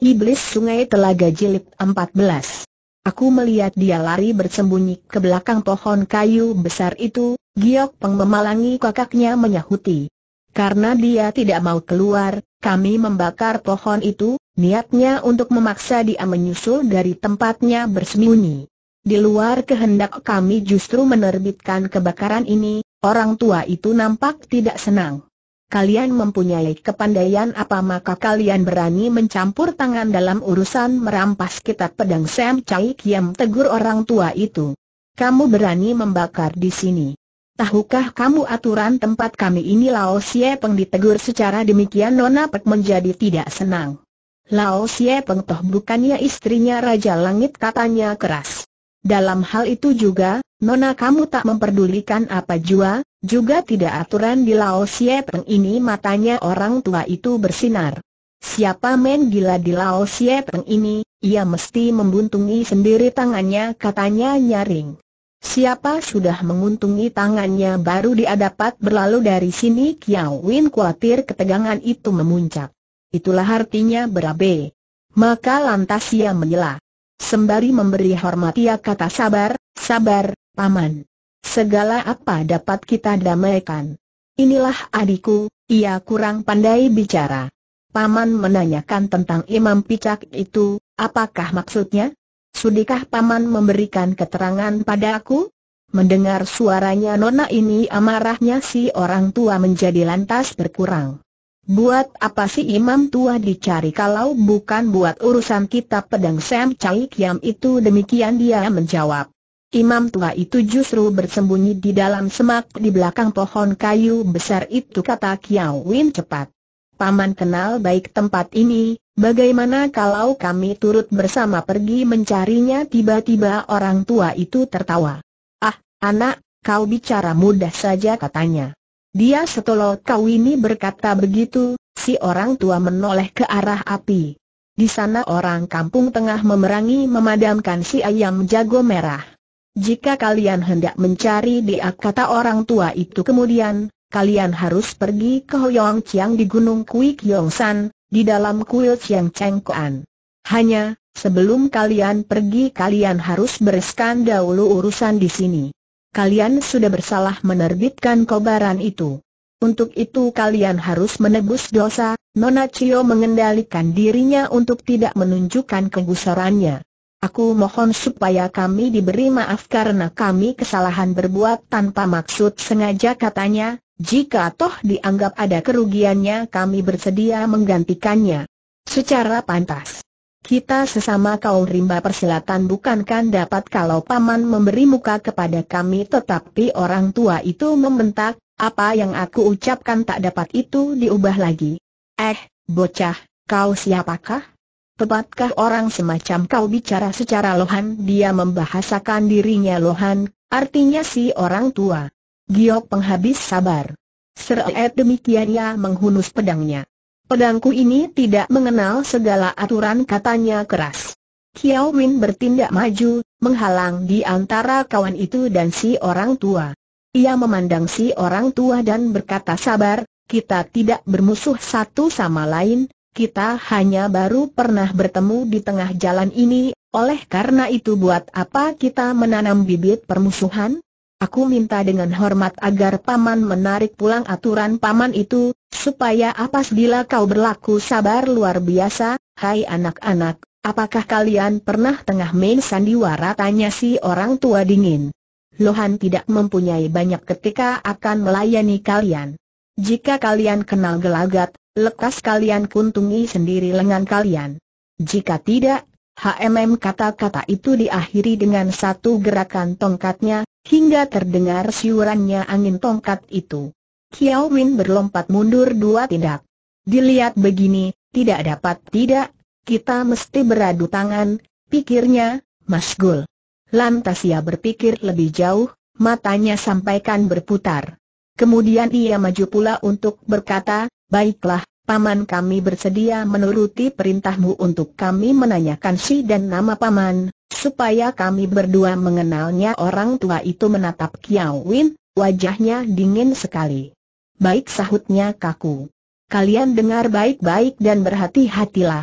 Iblis Sungai Telaga Jilid 14. Aku melihat dia lari bersembunyi ke belakang pohon kayu besar itu, Giok Peng memalangi kakaknya menyahuti. Karena dia tidak mau keluar, kami membakar pohon itu, niatnya untuk memaksa dia menyusul dari tempatnya bersembunyi. Di luar kehendak kami justru menerbitkan kebakaran ini, orang tua itu nampak tidak senang kalian mempunyai kepandaian apa maka kalian berani mencampur tangan dalam urusan merampas kitab pedang Sam Chai Kiam tegur orang tua itu. Kamu berani membakar di sini. Tahukah kamu aturan tempat kami ini Lao Xie Peng ditegur secara demikian Nona Pek menjadi tidak senang. Lao Xie Peng toh bukannya istrinya Raja Langit katanya keras. Dalam hal itu juga, Nona kamu tak memperdulikan apa jua, juga tidak aturan di Lao Xie Peng ini matanya orang tua itu bersinar. Siapa men gila di Lao Xie Peng ini, ia mesti membuntungi sendiri tangannya katanya nyaring. Siapa sudah menguntungi tangannya baru dia dapat berlalu dari sini Kiao Win khawatir ketegangan itu memuncak. Itulah artinya berabe. Maka lantas ia menyela. Sembari memberi hormat ia kata sabar, sabar, paman. Segala apa dapat kita damaikan. Inilah adikku, ia kurang pandai bicara. Paman menanyakan tentang imam picak itu, apakah maksudnya? Sudikah Paman memberikan keterangan padaku? Mendengar suaranya nona ini amarahnya si orang tua menjadi lantas berkurang. Buat apa si imam tua dicari kalau bukan buat urusan kitab pedang Sam Chai Kiam itu demikian dia menjawab. Imam tua itu justru bersembunyi di dalam semak di belakang pohon kayu besar itu kata Kiao Win cepat. Paman kenal baik tempat ini, bagaimana kalau kami turut bersama pergi mencarinya tiba-tiba orang tua itu tertawa. Ah, anak, kau bicara mudah saja katanya. Dia setelah kau ini berkata begitu, si orang tua menoleh ke arah api. Di sana orang kampung tengah memerangi memadamkan si ayam jago merah. Jika kalian hendak mencari dia kata orang tua itu kemudian, kalian harus pergi ke Hoyong Chiang di Gunung Kui Kiong San, di dalam kuil Chiang Cheng Kuan. Hanya, sebelum kalian pergi kalian harus bereskan dahulu urusan di sini. Kalian sudah bersalah menerbitkan kobaran itu. Untuk itu kalian harus menebus dosa, Nona Chio mengendalikan dirinya untuk tidak menunjukkan kegusarannya. Aku mohon supaya kami diberi maaf karena kami kesalahan berbuat tanpa maksud sengaja katanya, jika toh dianggap ada kerugiannya kami bersedia menggantikannya. Secara pantas. Kita sesama kaum rimba persilatan bukan kan dapat kalau paman memberi muka kepada kami tetapi orang tua itu membentak, apa yang aku ucapkan tak dapat itu diubah lagi. Eh, bocah, kau siapakah? Tepatkah orang semacam kau bicara secara lohan? Dia membahasakan dirinya lohan, artinya si orang tua. Giok penghabis sabar. Seret demikian ia menghunus pedangnya. Pedangku ini tidak mengenal segala aturan katanya keras. Kiao Win bertindak maju, menghalang di antara kawan itu dan si orang tua. Ia memandang si orang tua dan berkata sabar, kita tidak bermusuh satu sama lain, kita hanya baru pernah bertemu di tengah jalan ini, oleh karena itu buat apa kita menanam bibit permusuhan? Aku minta dengan hormat agar paman menarik pulang aturan paman itu, supaya bila kau berlaku sabar luar biasa, hai anak-anak, apakah kalian pernah tengah main sandiwara tanya si orang tua dingin. Lohan tidak mempunyai banyak ketika akan melayani kalian. Jika kalian kenal gelagat, lekas kalian kuntungi sendiri lengan kalian. Jika tidak, HMM kata-kata itu diakhiri dengan satu gerakan tongkatnya, hingga terdengar siurannya angin tongkat itu. Kiao Win berlompat mundur dua tindak. Dilihat begini, tidak dapat tidak, kita mesti beradu tangan, pikirnya, Mas Gul. Lantas ia berpikir lebih jauh, matanya sampaikan berputar. Kemudian ia maju pula untuk berkata, Baiklah, Paman kami bersedia menuruti perintahmu untuk kami menanyakan si dan nama Paman, supaya kami berdua mengenalnya orang tua itu menatap Kiao Win, wajahnya dingin sekali. Baik sahutnya kaku. Kalian dengar baik-baik dan berhati-hatilah.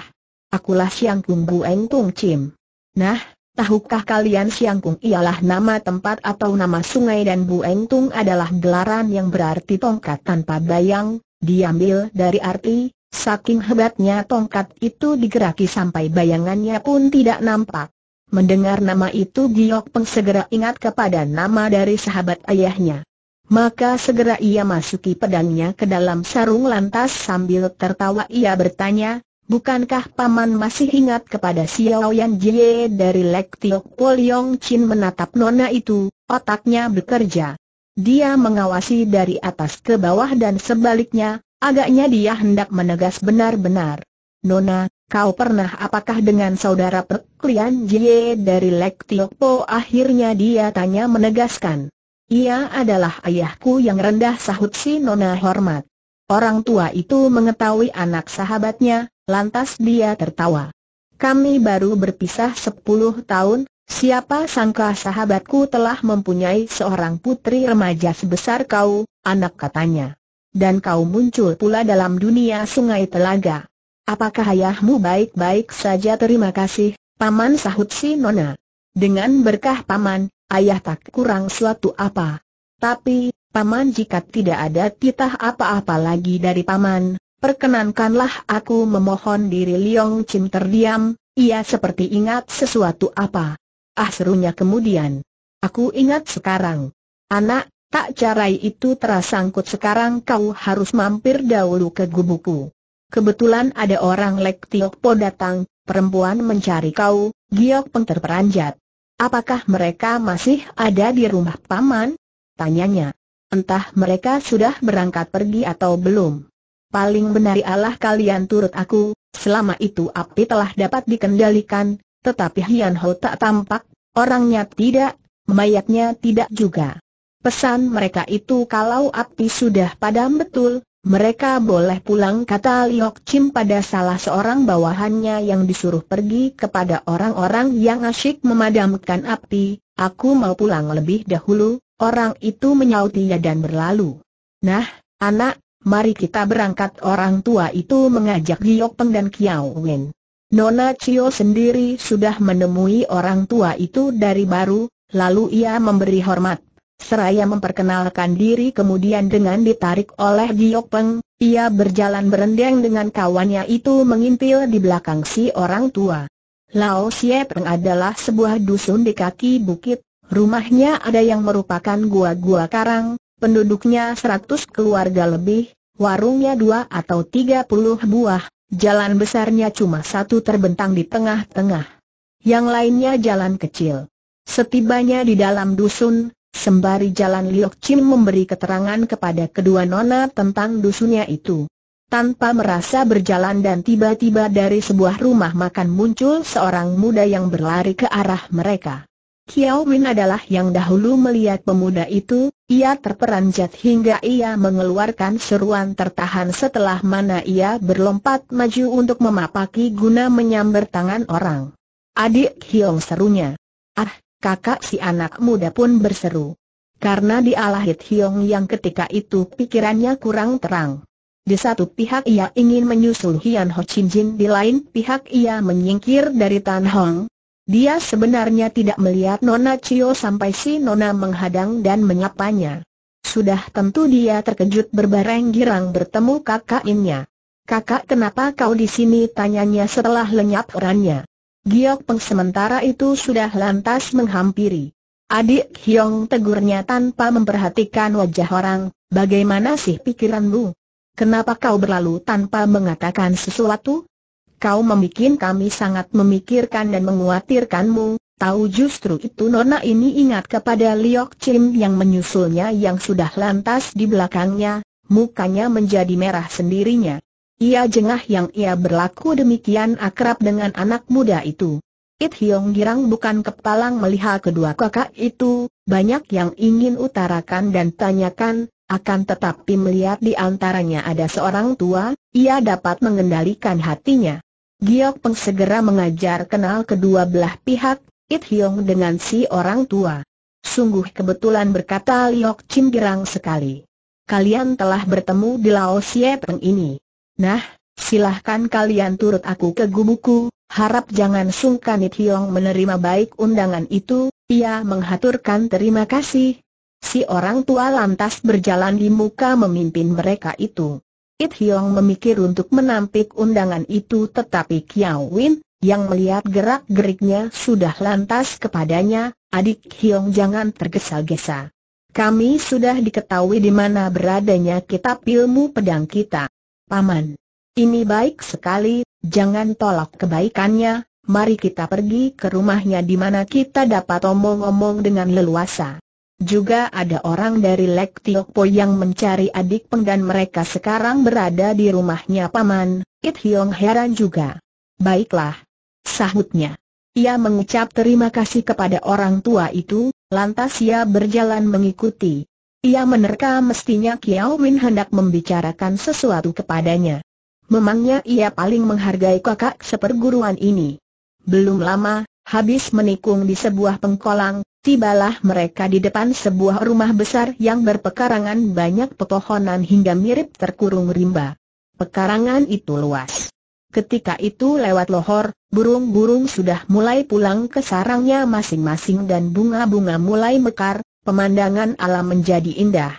Akulah Siang Kung Bueng Tung Chim. Nah, tahukah kalian Siang Kung ialah nama tempat atau nama sungai dan Bueng Tung adalah gelaran yang berarti tongkat tanpa bayang, Diambil dari arti, saking hebatnya tongkat itu digeraki sampai bayangannya pun tidak nampak. Mendengar nama itu Giok Peng segera ingat kepada nama dari sahabat ayahnya. Maka segera ia masuki pedangnya ke dalam sarung lantas sambil tertawa ia bertanya, Bukankah Paman masih ingat kepada Xiao Yan Jie dari Lek Tiok Yong Chin menatap nona itu, otaknya bekerja. Dia mengawasi dari atas ke bawah dan sebaliknya, agaknya dia hendak menegas benar-benar. Nona, kau pernah apakah dengan saudara Peklian Jie dari Lek Po? akhirnya dia tanya menegaskan. Ia adalah ayahku yang rendah sahut si Nona hormat. Orang tua itu mengetahui anak sahabatnya, lantas dia tertawa. Kami baru berpisah sepuluh tahun, Siapa sangka sahabatku telah mempunyai seorang putri remaja sebesar kau, anak katanya. Dan kau muncul pula dalam dunia sungai telaga. Apakah ayahmu baik-baik saja terima kasih, paman sahut si nona. Dengan berkah paman, ayah tak kurang suatu apa. Tapi, paman jika tidak ada titah apa-apa lagi dari paman, perkenankanlah aku memohon diri Liong Chin terdiam, ia seperti ingat sesuatu apa. Ah serunya kemudian. Aku ingat sekarang. Anak, tak carai itu terasangkut sekarang kau harus mampir dahulu ke gubuku. Kebetulan ada orang Lek Tiok datang, perempuan mencari kau, Giok Peng terperanjat. Apakah mereka masih ada di rumah paman? Tanyanya. Entah mereka sudah berangkat pergi atau belum. Paling benar Allah kalian turut aku, selama itu api telah dapat dikendalikan, tetapi Hian Ho tak tampak, orangnya tidak, mayatnya tidak juga. Pesan mereka itu kalau api sudah padam betul, mereka boleh pulang kata Liok Chim pada salah seorang bawahannya yang disuruh pergi kepada orang-orang yang asyik memadamkan api, aku mau pulang lebih dahulu, orang itu menyautinya dan berlalu. Nah, anak, mari kita berangkat orang tua itu mengajak Giok Peng dan Kiao Wen. Nona Cio sendiri sudah menemui orang tua itu dari baru, lalu ia memberi hormat. Seraya memperkenalkan diri kemudian dengan ditarik oleh Giok Peng, ia berjalan berendang dengan kawannya itu mengintil di belakang si orang tua. Lao Sie Peng adalah sebuah dusun di kaki bukit, rumahnya ada yang merupakan gua-gua karang, penduduknya 100 keluarga lebih, warungnya dua atau tiga puluh buah, Jalan besarnya cuma satu terbentang di tengah-tengah. Yang lainnya jalan kecil. Setibanya di dalam dusun, sembari jalan Liok Chim memberi keterangan kepada kedua nona tentang dusunnya itu. Tanpa merasa berjalan dan tiba-tiba dari sebuah rumah makan muncul seorang muda yang berlari ke arah mereka. Kiao Min adalah yang dahulu melihat pemuda itu, ia terperanjat hingga ia mengeluarkan seruan tertahan setelah mana ia berlompat maju untuk memapaki guna menyambar tangan orang. Adik Hiong serunya. Ah, kakak si anak muda pun berseru. Karena dialahit Hit Hiong yang ketika itu pikirannya kurang terang. Di satu pihak ia ingin menyusul Hian Ho Chin Jin, di lain pihak ia menyingkir dari Tan Hong, dia sebenarnya tidak melihat Nona Cio sampai si Nona menghadang dan menyapanya. Sudah tentu dia terkejut berbareng girang bertemu kakak innya. Kakak kenapa kau di sini tanyanya setelah lenyap orangnya. Giok Peng sementara itu sudah lantas menghampiri. Adik Hyong tegurnya tanpa memperhatikan wajah orang, bagaimana sih pikiranmu? Kenapa kau berlalu tanpa mengatakan sesuatu? kau memikirkan kami sangat memikirkan dan menguatirkanmu, tahu justru itu Nona ini ingat kepada Liok Chim yang menyusulnya yang sudah lantas di belakangnya, mukanya menjadi merah sendirinya. Ia jengah yang ia berlaku demikian akrab dengan anak muda itu. It Hiong Girang bukan kepalang melihat kedua kakak itu, banyak yang ingin utarakan dan tanyakan, akan tetapi melihat di antaranya ada seorang tua, ia dapat mengendalikan hatinya. Giok Peng segera mengajar kenal kedua belah pihak, It Hiong dengan si orang tua. Sungguh kebetulan berkata Liok Chin gerang sekali. Kalian telah bertemu di Lao Xie Peng ini. Nah, silahkan kalian turut aku ke gubuku, harap jangan sungkan It Hiong menerima baik undangan itu, ia menghaturkan terima kasih. Si orang tua lantas berjalan di muka memimpin mereka itu. It Hiong memikir untuk menampik undangan itu tetapi Kiao Win, yang melihat gerak-geriknya sudah lantas kepadanya, adik Hiong, jangan tergesa-gesa. Kami sudah diketahui di mana beradanya kitab ilmu pedang kita. Paman, ini baik sekali, jangan tolak kebaikannya, mari kita pergi ke rumahnya di mana kita dapat omong-omong dengan leluasa. Juga ada orang dari Lek Tiokpo yang mencari adik Peng mereka sekarang berada di rumahnya Paman, It Hiong heran juga. Baiklah. Sahutnya. Ia mengucap terima kasih kepada orang tua itu, lantas ia berjalan mengikuti. Ia menerka mestinya Kiao Win hendak membicarakan sesuatu kepadanya. Memangnya ia paling menghargai kakak seperguruan ini. Belum lama, Habis menikung di sebuah pengkolang, tibalah mereka di depan sebuah rumah besar yang berpekarangan banyak pepohonan hingga mirip terkurung rimba. Pekarangan itu luas. Ketika itu lewat lohor, burung-burung sudah mulai pulang ke sarangnya masing-masing dan bunga-bunga mulai mekar, pemandangan alam menjadi indah.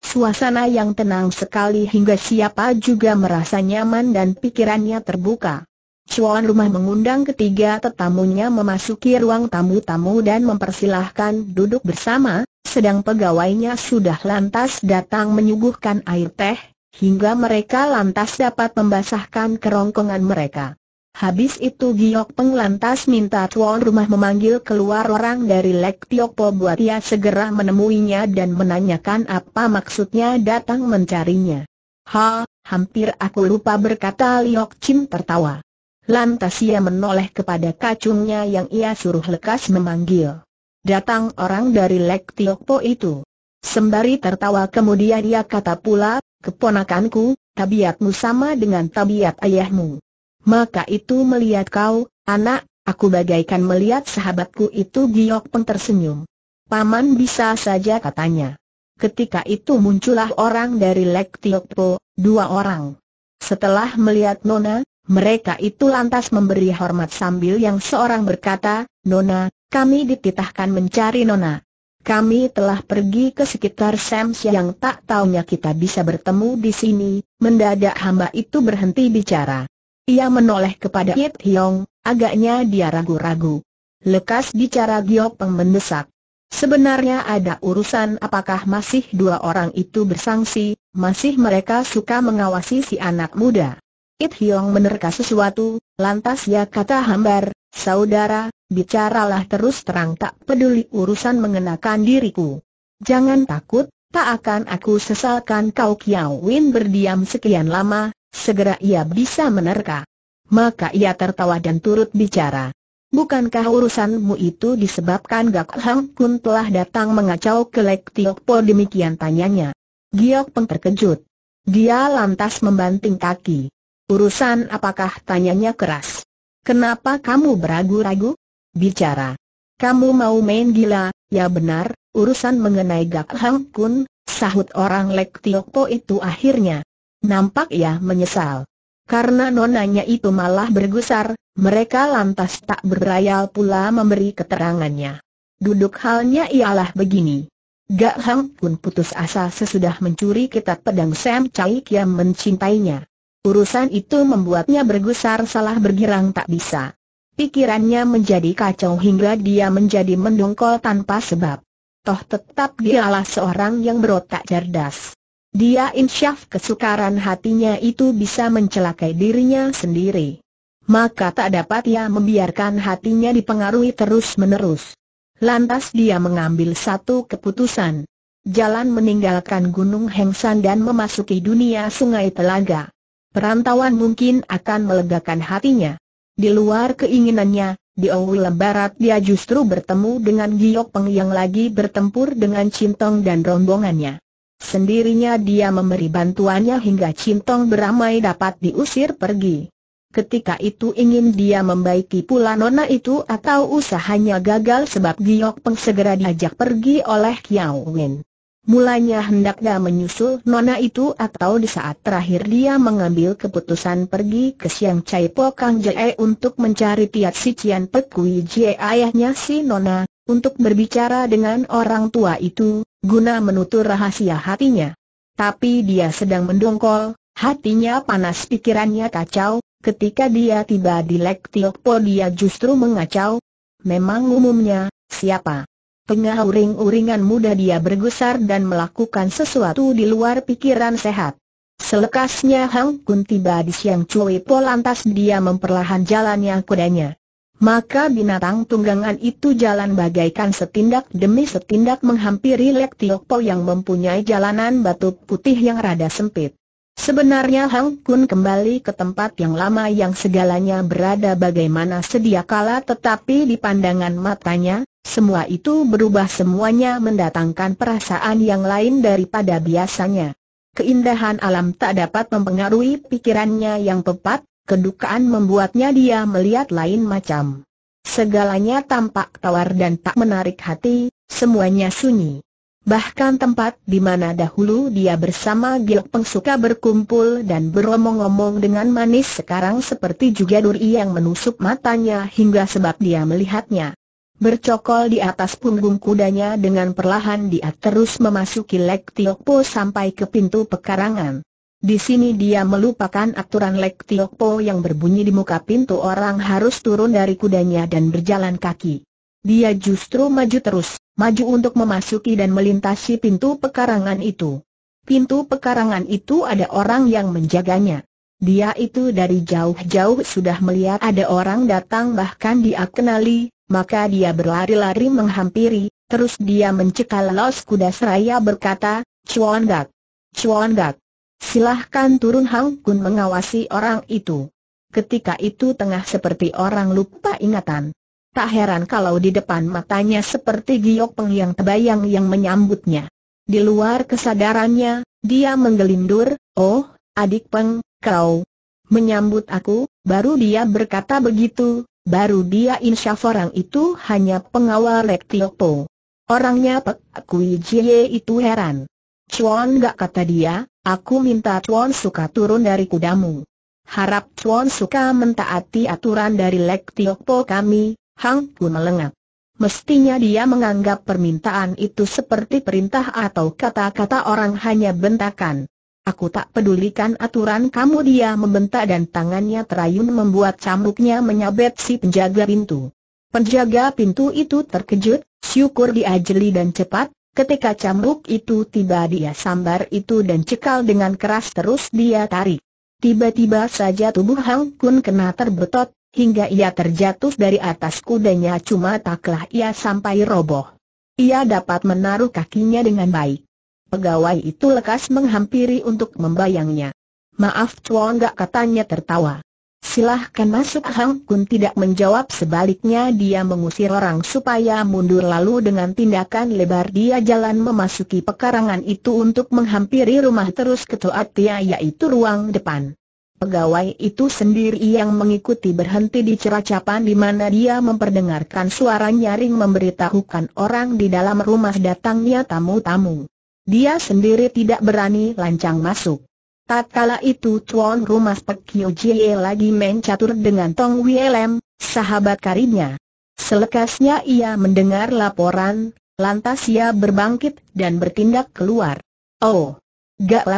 Suasana yang tenang sekali hingga siapa juga merasa nyaman dan pikirannya terbuka. Cuan rumah mengundang ketiga tetamunya memasuki ruang tamu-tamu dan mempersilahkan duduk bersama, sedang pegawainya sudah lantas datang menyuguhkan air teh, hingga mereka lantas dapat membasahkan kerongkongan mereka. Habis itu Giok Peng lantas minta tuan rumah memanggil keluar orang dari Lek Tiok Po buat ia segera menemuinya dan menanyakan apa maksudnya datang mencarinya. Ha, hampir aku lupa berkata Liok Chin tertawa. Lantas ia menoleh kepada kacungnya yang ia suruh lekas memanggil. Datang orang dari Lek Tiokpo itu. Sembari tertawa kemudian ia kata pula, keponakanku, tabiatmu sama dengan tabiat ayahmu. Maka itu melihat kau, anak, aku bagaikan melihat sahabatku itu Giok Peng tersenyum. Paman bisa saja katanya. Ketika itu muncullah orang dari Lek Tiokpo, dua orang. Setelah melihat Nona, mereka itu lantas memberi hormat sambil yang seorang berkata, Nona, kami dititahkan mencari Nona. Kami telah pergi ke sekitar Sams yang tak taunya kita bisa bertemu di sini, mendadak hamba itu berhenti bicara. Ia menoleh kepada Yit Hiong, agaknya dia ragu-ragu. Lekas bicara Peng mendesak. Sebenarnya ada urusan apakah masih dua orang itu bersangsi, masih mereka suka mengawasi si anak muda. It Hiong menerka sesuatu, lantas ia kata hambar, saudara, bicaralah terus terang tak peduli urusan mengenakan diriku. Jangan takut, tak akan aku sesalkan kau Kiao Win berdiam sekian lama, segera ia bisa menerka. Maka ia tertawa dan turut bicara. Bukankah urusanmu itu disebabkan Gak Hang Kun telah datang mengacau ke Lek Tiok Po demikian tanyanya. Giok Peng terkejut. Dia lantas membanting kaki. Urusan apakah tanyanya keras? Kenapa kamu beragu-ragu? Bicara. Kamu mau main gila, ya benar, urusan mengenai Gak Hang Kun, sahut orang Lek Po itu akhirnya. Nampak ya menyesal. Karena nonanya itu malah bergusar, mereka lantas tak berayal pula memberi keterangannya. Duduk halnya ialah begini. Gak Hang Kun putus asa sesudah mencuri kitab pedang Sam Chai Kiam mencintainya. Urusan itu membuatnya bergusar salah bergirang tak bisa. Pikirannya menjadi kacau hingga dia menjadi mendongkol tanpa sebab. Toh tetap dialah seorang yang berotak cerdas. Dia insyaf kesukaran hatinya itu bisa mencelakai dirinya sendiri. Maka tak dapat ia membiarkan hatinya dipengaruhi terus-menerus. Lantas dia mengambil satu keputusan jalan meninggalkan Gunung Hengsan dan memasuki dunia sungai telaga perantauan mungkin akan melegakan hatinya. Di luar keinginannya, di awal Barat dia justru bertemu dengan Giok Peng yang lagi bertempur dengan Cintong dan rombongannya. Sendirinya dia memberi bantuannya hingga Cintong beramai dapat diusir pergi. Ketika itu ingin dia membaiki pula nona itu atau usahanya gagal sebab Giok Peng segera diajak pergi oleh Kiao Wen. Mulanya hendaknya menyusul nona itu atau di saat terakhir dia mengambil keputusan pergi ke Siang Chai Po Kang Jae untuk mencari Tiat Si Cian Pek Kui Jie ayahnya si nona, untuk berbicara dengan orang tua itu, guna menutur rahasia hatinya. Tapi dia sedang mendongkol, hatinya panas pikirannya kacau, ketika dia tiba di Lek Tiok Po dia justru mengacau. Memang umumnya, siapa? Tengah uring-uringan muda dia bergusar dan melakukan sesuatu di luar pikiran sehat. Selekasnya Hang Kun tiba di Siang cuy pol, lantas dia memperlahan jalannya kudanya. Maka binatang tunggangan itu jalan bagaikan setindak demi setindak menghampiri Lek Tiok Po yang mempunyai jalanan batu putih yang rada sempit. Sebenarnya Hang Kun kembali ke tempat yang lama yang segalanya berada bagaimana sedia kala tetapi di pandangan matanya, semua itu berubah semuanya mendatangkan perasaan yang lain daripada biasanya. Keindahan alam tak dapat mempengaruhi pikirannya yang tepat, kedukaan membuatnya dia melihat lain macam. Segalanya tampak tawar dan tak menarik hati, semuanya sunyi. Bahkan tempat di mana dahulu dia bersama Gilok Pengsuka berkumpul dan beromong-omong dengan manis sekarang seperti juga duri yang menusuk matanya hingga sebab dia melihatnya. Bercokol di atas punggung kudanya dengan perlahan dia terus memasuki Lek Tiokpo sampai ke pintu pekarangan. Di sini dia melupakan aturan Lek Tiokpo yang berbunyi di muka pintu orang harus turun dari kudanya dan berjalan kaki. Dia justru maju terus, maju untuk memasuki dan melintasi pintu pekarangan itu. Pintu pekarangan itu ada orang yang menjaganya. Dia itu dari jauh-jauh sudah melihat ada orang datang bahkan dia kenali, maka dia berlari-lari menghampiri, terus dia mencekal los kuda seraya berkata, Chuan Gak, Chuan Gak, silahkan turun Hang Kun mengawasi orang itu. Ketika itu tengah seperti orang lupa ingatan. Tak heran kalau di depan matanya seperti giok peng yang terbayang yang menyambutnya. Di luar kesadarannya, dia menggelindur, oh, adik peng, kau menyambut aku, baru dia berkata begitu, Baru dia insyaf orang itu hanya pengawal Lek po. Orangnya Pek Kui Jie itu heran. Chuan gak kata dia, aku minta Chuan suka turun dari kudamu. Harap Chuan suka mentaati aturan dari Lek Po kami, Hang Ku melengak. Mestinya dia menganggap permintaan itu seperti perintah atau kata-kata orang hanya bentakan. Aku tak pedulikan aturan kamu dia membentak dan tangannya terayun membuat cambuknya menyabet si penjaga pintu. Penjaga pintu itu terkejut, syukur dia jeli dan cepat, ketika cambuk itu tiba dia sambar itu dan cekal dengan keras terus dia tarik. Tiba-tiba saja tubuh Hang Kun kena terbetot, hingga ia terjatuh dari atas kudanya cuma taklah ia sampai roboh. Ia dapat menaruh kakinya dengan baik. Pegawai itu lekas menghampiri untuk membayangnya. Maaf Tuan enggak katanya tertawa. Silahkan masuk Hang Kun tidak menjawab sebaliknya dia mengusir orang supaya mundur lalu dengan tindakan lebar dia jalan memasuki pekarangan itu untuk menghampiri rumah terus ke Tia yaitu ruang depan. Pegawai itu sendiri yang mengikuti berhenti di ceracapan di mana dia memperdengarkan suara nyaring memberitahukan orang di dalam rumah datangnya tamu-tamu. Dia sendiri tidak berani lancang masuk. Tatkala itu tuan rumah Pek Kyo Jie lagi main catur dengan Tong Wielem, sahabat karibnya. Selekasnya ia mendengar laporan, lantas ia berbangkit dan bertindak keluar. Oh! Gak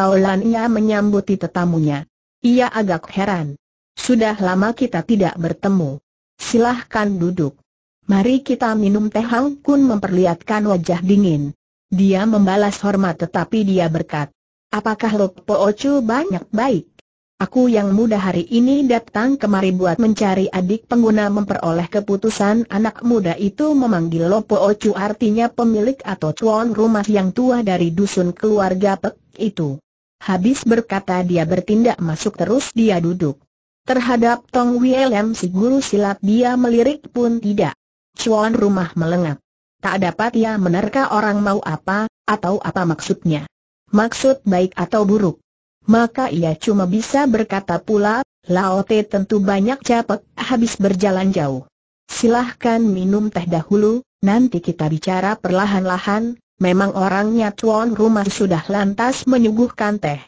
ia menyambuti tetamunya. Ia agak heran. Sudah lama kita tidak bertemu. Silahkan duduk. Mari kita minum teh Hang Kun memperlihatkan wajah dingin. Dia membalas hormat tetapi dia berkat. Apakah Lopo Ocu banyak baik? Aku yang muda hari ini datang kemari buat mencari adik pengguna memperoleh keputusan anak muda itu memanggil Lopo Ocu artinya pemilik atau tuan rumah yang tua dari dusun keluarga Pek itu. Habis berkata dia bertindak masuk terus dia duduk. Terhadap Tong Wielem si guru silat dia melirik pun tidak. Cuan rumah melengak. Tak dapat ia ya, menerka orang mau apa, atau apa maksudnya. Maksud baik atau buruk. Maka ia cuma bisa berkata pula, Laote tentu banyak capek habis berjalan jauh. Silahkan minum teh dahulu, nanti kita bicara perlahan-lahan, memang orangnya tuan rumah sudah lantas menyuguhkan teh.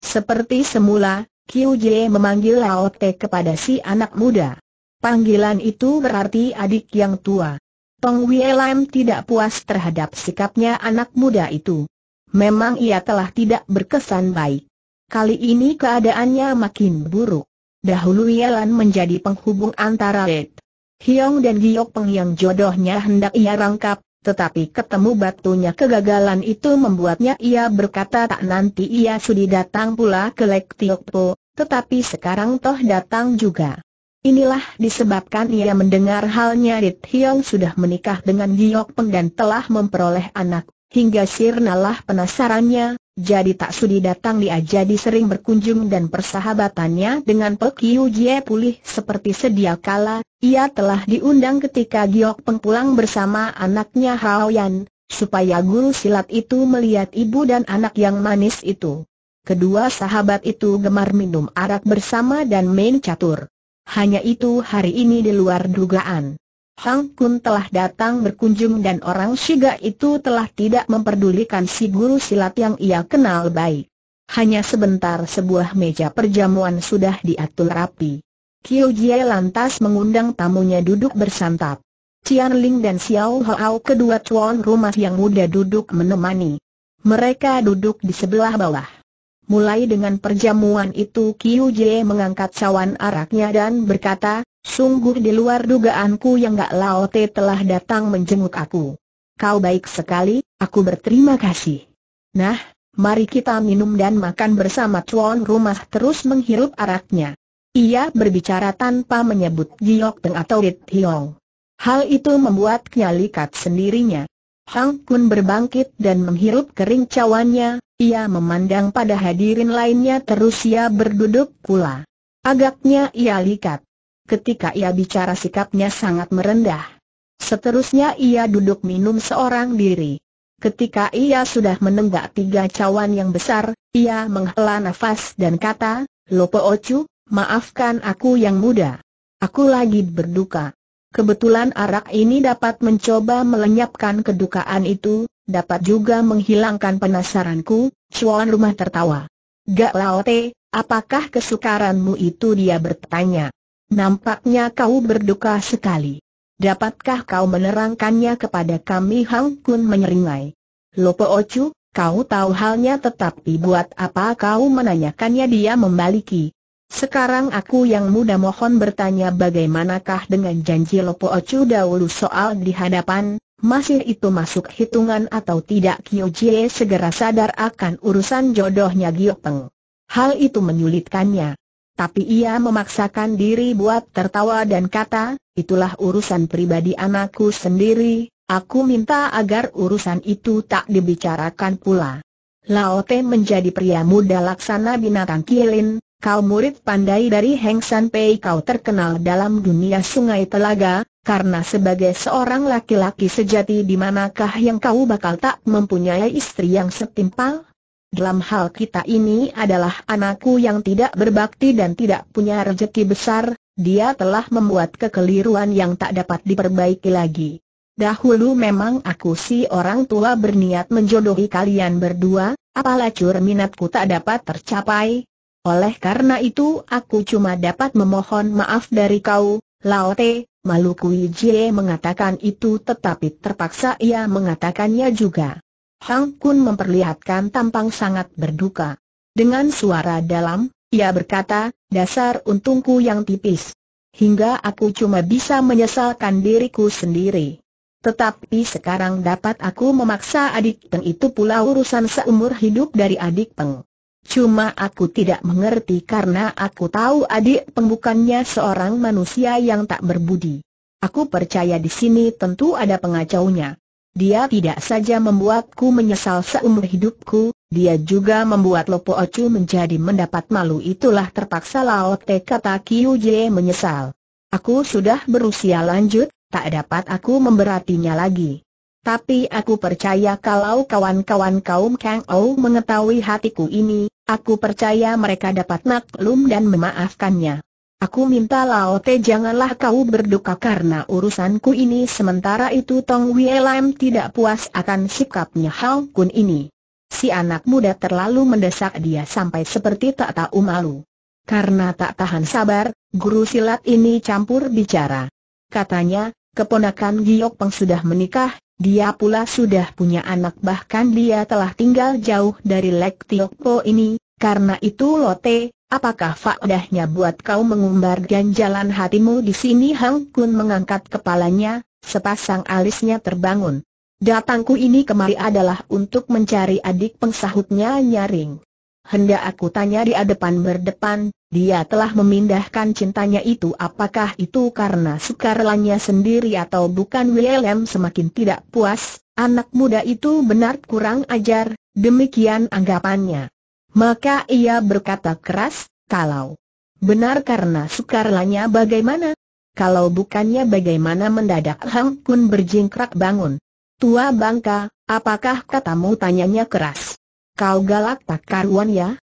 Seperti semula, Kiu Jie memanggil Laote kepada si anak muda. Panggilan itu berarti adik yang tua. Peng Wei tidak puas terhadap sikapnya anak muda itu. Memang ia telah tidak berkesan baik. Kali ini keadaannya makin buruk. Dahulu Wielan menjadi penghubung antara Ed Hiong dan Giok Peng yang jodohnya hendak ia rangkap, tetapi ketemu batunya kegagalan itu membuatnya ia berkata tak nanti ia sudi datang pula ke Lek Tiok Po, tetapi sekarang toh datang juga. Inilah disebabkan ia mendengar halnya Rit Hiong sudah menikah dengan Giok Peng dan telah memperoleh anak. Hingga sirnalah penasarannya, jadi tak sudi datang dia jadi sering berkunjung dan persahabatannya dengan Pek Yu Jie pulih seperti sedia kala, ia telah diundang ketika Giok Peng pulang bersama anaknya Hao Yan, supaya guru silat itu melihat ibu dan anak yang manis itu. Kedua sahabat itu gemar minum arak bersama dan main catur. Hanya itu hari ini di luar dugaan. Hang Kun telah datang berkunjung dan orang Shiga itu telah tidak memperdulikan si guru silat yang ia kenal baik. Hanya sebentar sebuah meja perjamuan sudah diatur rapi. Kiu Jie lantas mengundang tamunya duduk bersantap. Cian Ling dan Xiao Hao kedua tuan rumah yang muda duduk menemani. Mereka duduk di sebelah bawah. Mulai dengan perjamuan itu Kiu Jie mengangkat cawan araknya dan berkata, Sungguh di luar dugaanku yang Gak Lao telah datang menjenguk aku. Kau baik sekali, aku berterima kasih. Nah, mari kita minum dan makan bersama tuan rumah terus menghirup araknya. Ia berbicara tanpa menyebut Giok Teng atau Rit Hiong. Hal itu membuat Kyalikat sendirinya. Hang Kun berbangkit dan menghirup kering cawannya, ia memandang pada hadirin lainnya terus ia berduduk pula. Agaknya ia likat. Ketika ia bicara sikapnya sangat merendah. Seterusnya ia duduk minum seorang diri. Ketika ia sudah menenggak tiga cawan yang besar, ia menghela nafas dan kata, Lopo Ocu, maafkan aku yang muda. Aku lagi berduka. Kebetulan arak ini dapat mencoba melenyapkan kedukaan itu, dapat juga menghilangkan penasaranku, cuan rumah tertawa. Gak laote, apakah kesukaranmu itu dia bertanya. Nampaknya kau berduka sekali. Dapatkah kau menerangkannya kepada kami Hang Kun menyeringai. Lopo Ocu, kau tahu halnya tetapi buat apa kau menanyakannya dia membaliki. Sekarang aku yang muda mohon bertanya bagaimanakah dengan janji Lopo Ocu dahulu soal di hadapan, masih itu masuk hitungan atau tidak Kyo Jie segera sadar akan urusan jodohnya Gyo Peng. Hal itu menyulitkannya. Tapi ia memaksakan diri buat tertawa dan kata, itulah urusan pribadi anakku sendiri, aku minta agar urusan itu tak dibicarakan pula. Lao Te menjadi pria muda laksana binatang kilin, Kau murid pandai dari Heng San Pei kau terkenal dalam dunia sungai telaga, karena sebagai seorang laki-laki sejati di manakah yang kau bakal tak mempunyai istri yang setimpal? Dalam hal kita ini adalah anakku yang tidak berbakti dan tidak punya rezeki besar, dia telah membuat kekeliruan yang tak dapat diperbaiki lagi. Dahulu memang aku si orang tua berniat menjodohi kalian berdua, apalah cur minatku tak dapat tercapai, oleh karena itu aku cuma dapat memohon maaf dari kau, Lao Te, Maluku Jie mengatakan itu tetapi terpaksa ia mengatakannya juga. Hang Kun memperlihatkan tampang sangat berduka. Dengan suara dalam, ia berkata, dasar untungku yang tipis. Hingga aku cuma bisa menyesalkan diriku sendiri. Tetapi sekarang dapat aku memaksa adik Peng itu pula urusan seumur hidup dari adik Peng. Cuma aku tidak mengerti karena aku tahu adik pembukannya seorang manusia yang tak berbudi. Aku percaya di sini tentu ada pengacaunya. Dia tidak saja membuatku menyesal seumur hidupku, dia juga membuat Lopo Ocu menjadi mendapat malu itulah terpaksa Laote kata Kiyuje menyesal. Aku sudah berusia lanjut, tak dapat aku memberatinya lagi. Tapi aku percaya kalau kawan-kawan kaum Kang Ou mengetahui hatiku ini, Aku percaya mereka dapat maklum dan memaafkannya. Aku minta Lao Te janganlah kau berduka karena urusanku ini sementara itu Tong Wei Lam tidak puas akan sikapnya Hao Kun ini. Si anak muda terlalu mendesak dia sampai seperti tak tahu malu. Karena tak tahan sabar, guru silat ini campur bicara. Katanya, keponakan Giok Peng sudah menikah, dia pula sudah punya anak bahkan dia telah tinggal jauh dari Lek Po ini, karena itu Lotte. apakah faedahnya buat kau mengumbar ganjalan hatimu di sini Hang Kun mengangkat kepalanya, sepasang alisnya terbangun. Datangku ini kemari adalah untuk mencari adik pengsahutnya nyaring. Hendak aku tanya di depan berdepan, dia telah memindahkan cintanya itu apakah itu karena sukarelanya sendiri atau bukan William semakin tidak puas, anak muda itu benar kurang ajar, demikian anggapannya. Maka ia berkata keras, kalau benar karena sukarelanya bagaimana? Kalau bukannya bagaimana mendadak Hang Kun berjingkrak bangun. Tua bangka, apakah katamu tanyanya keras? Kau galak tak karuan ya?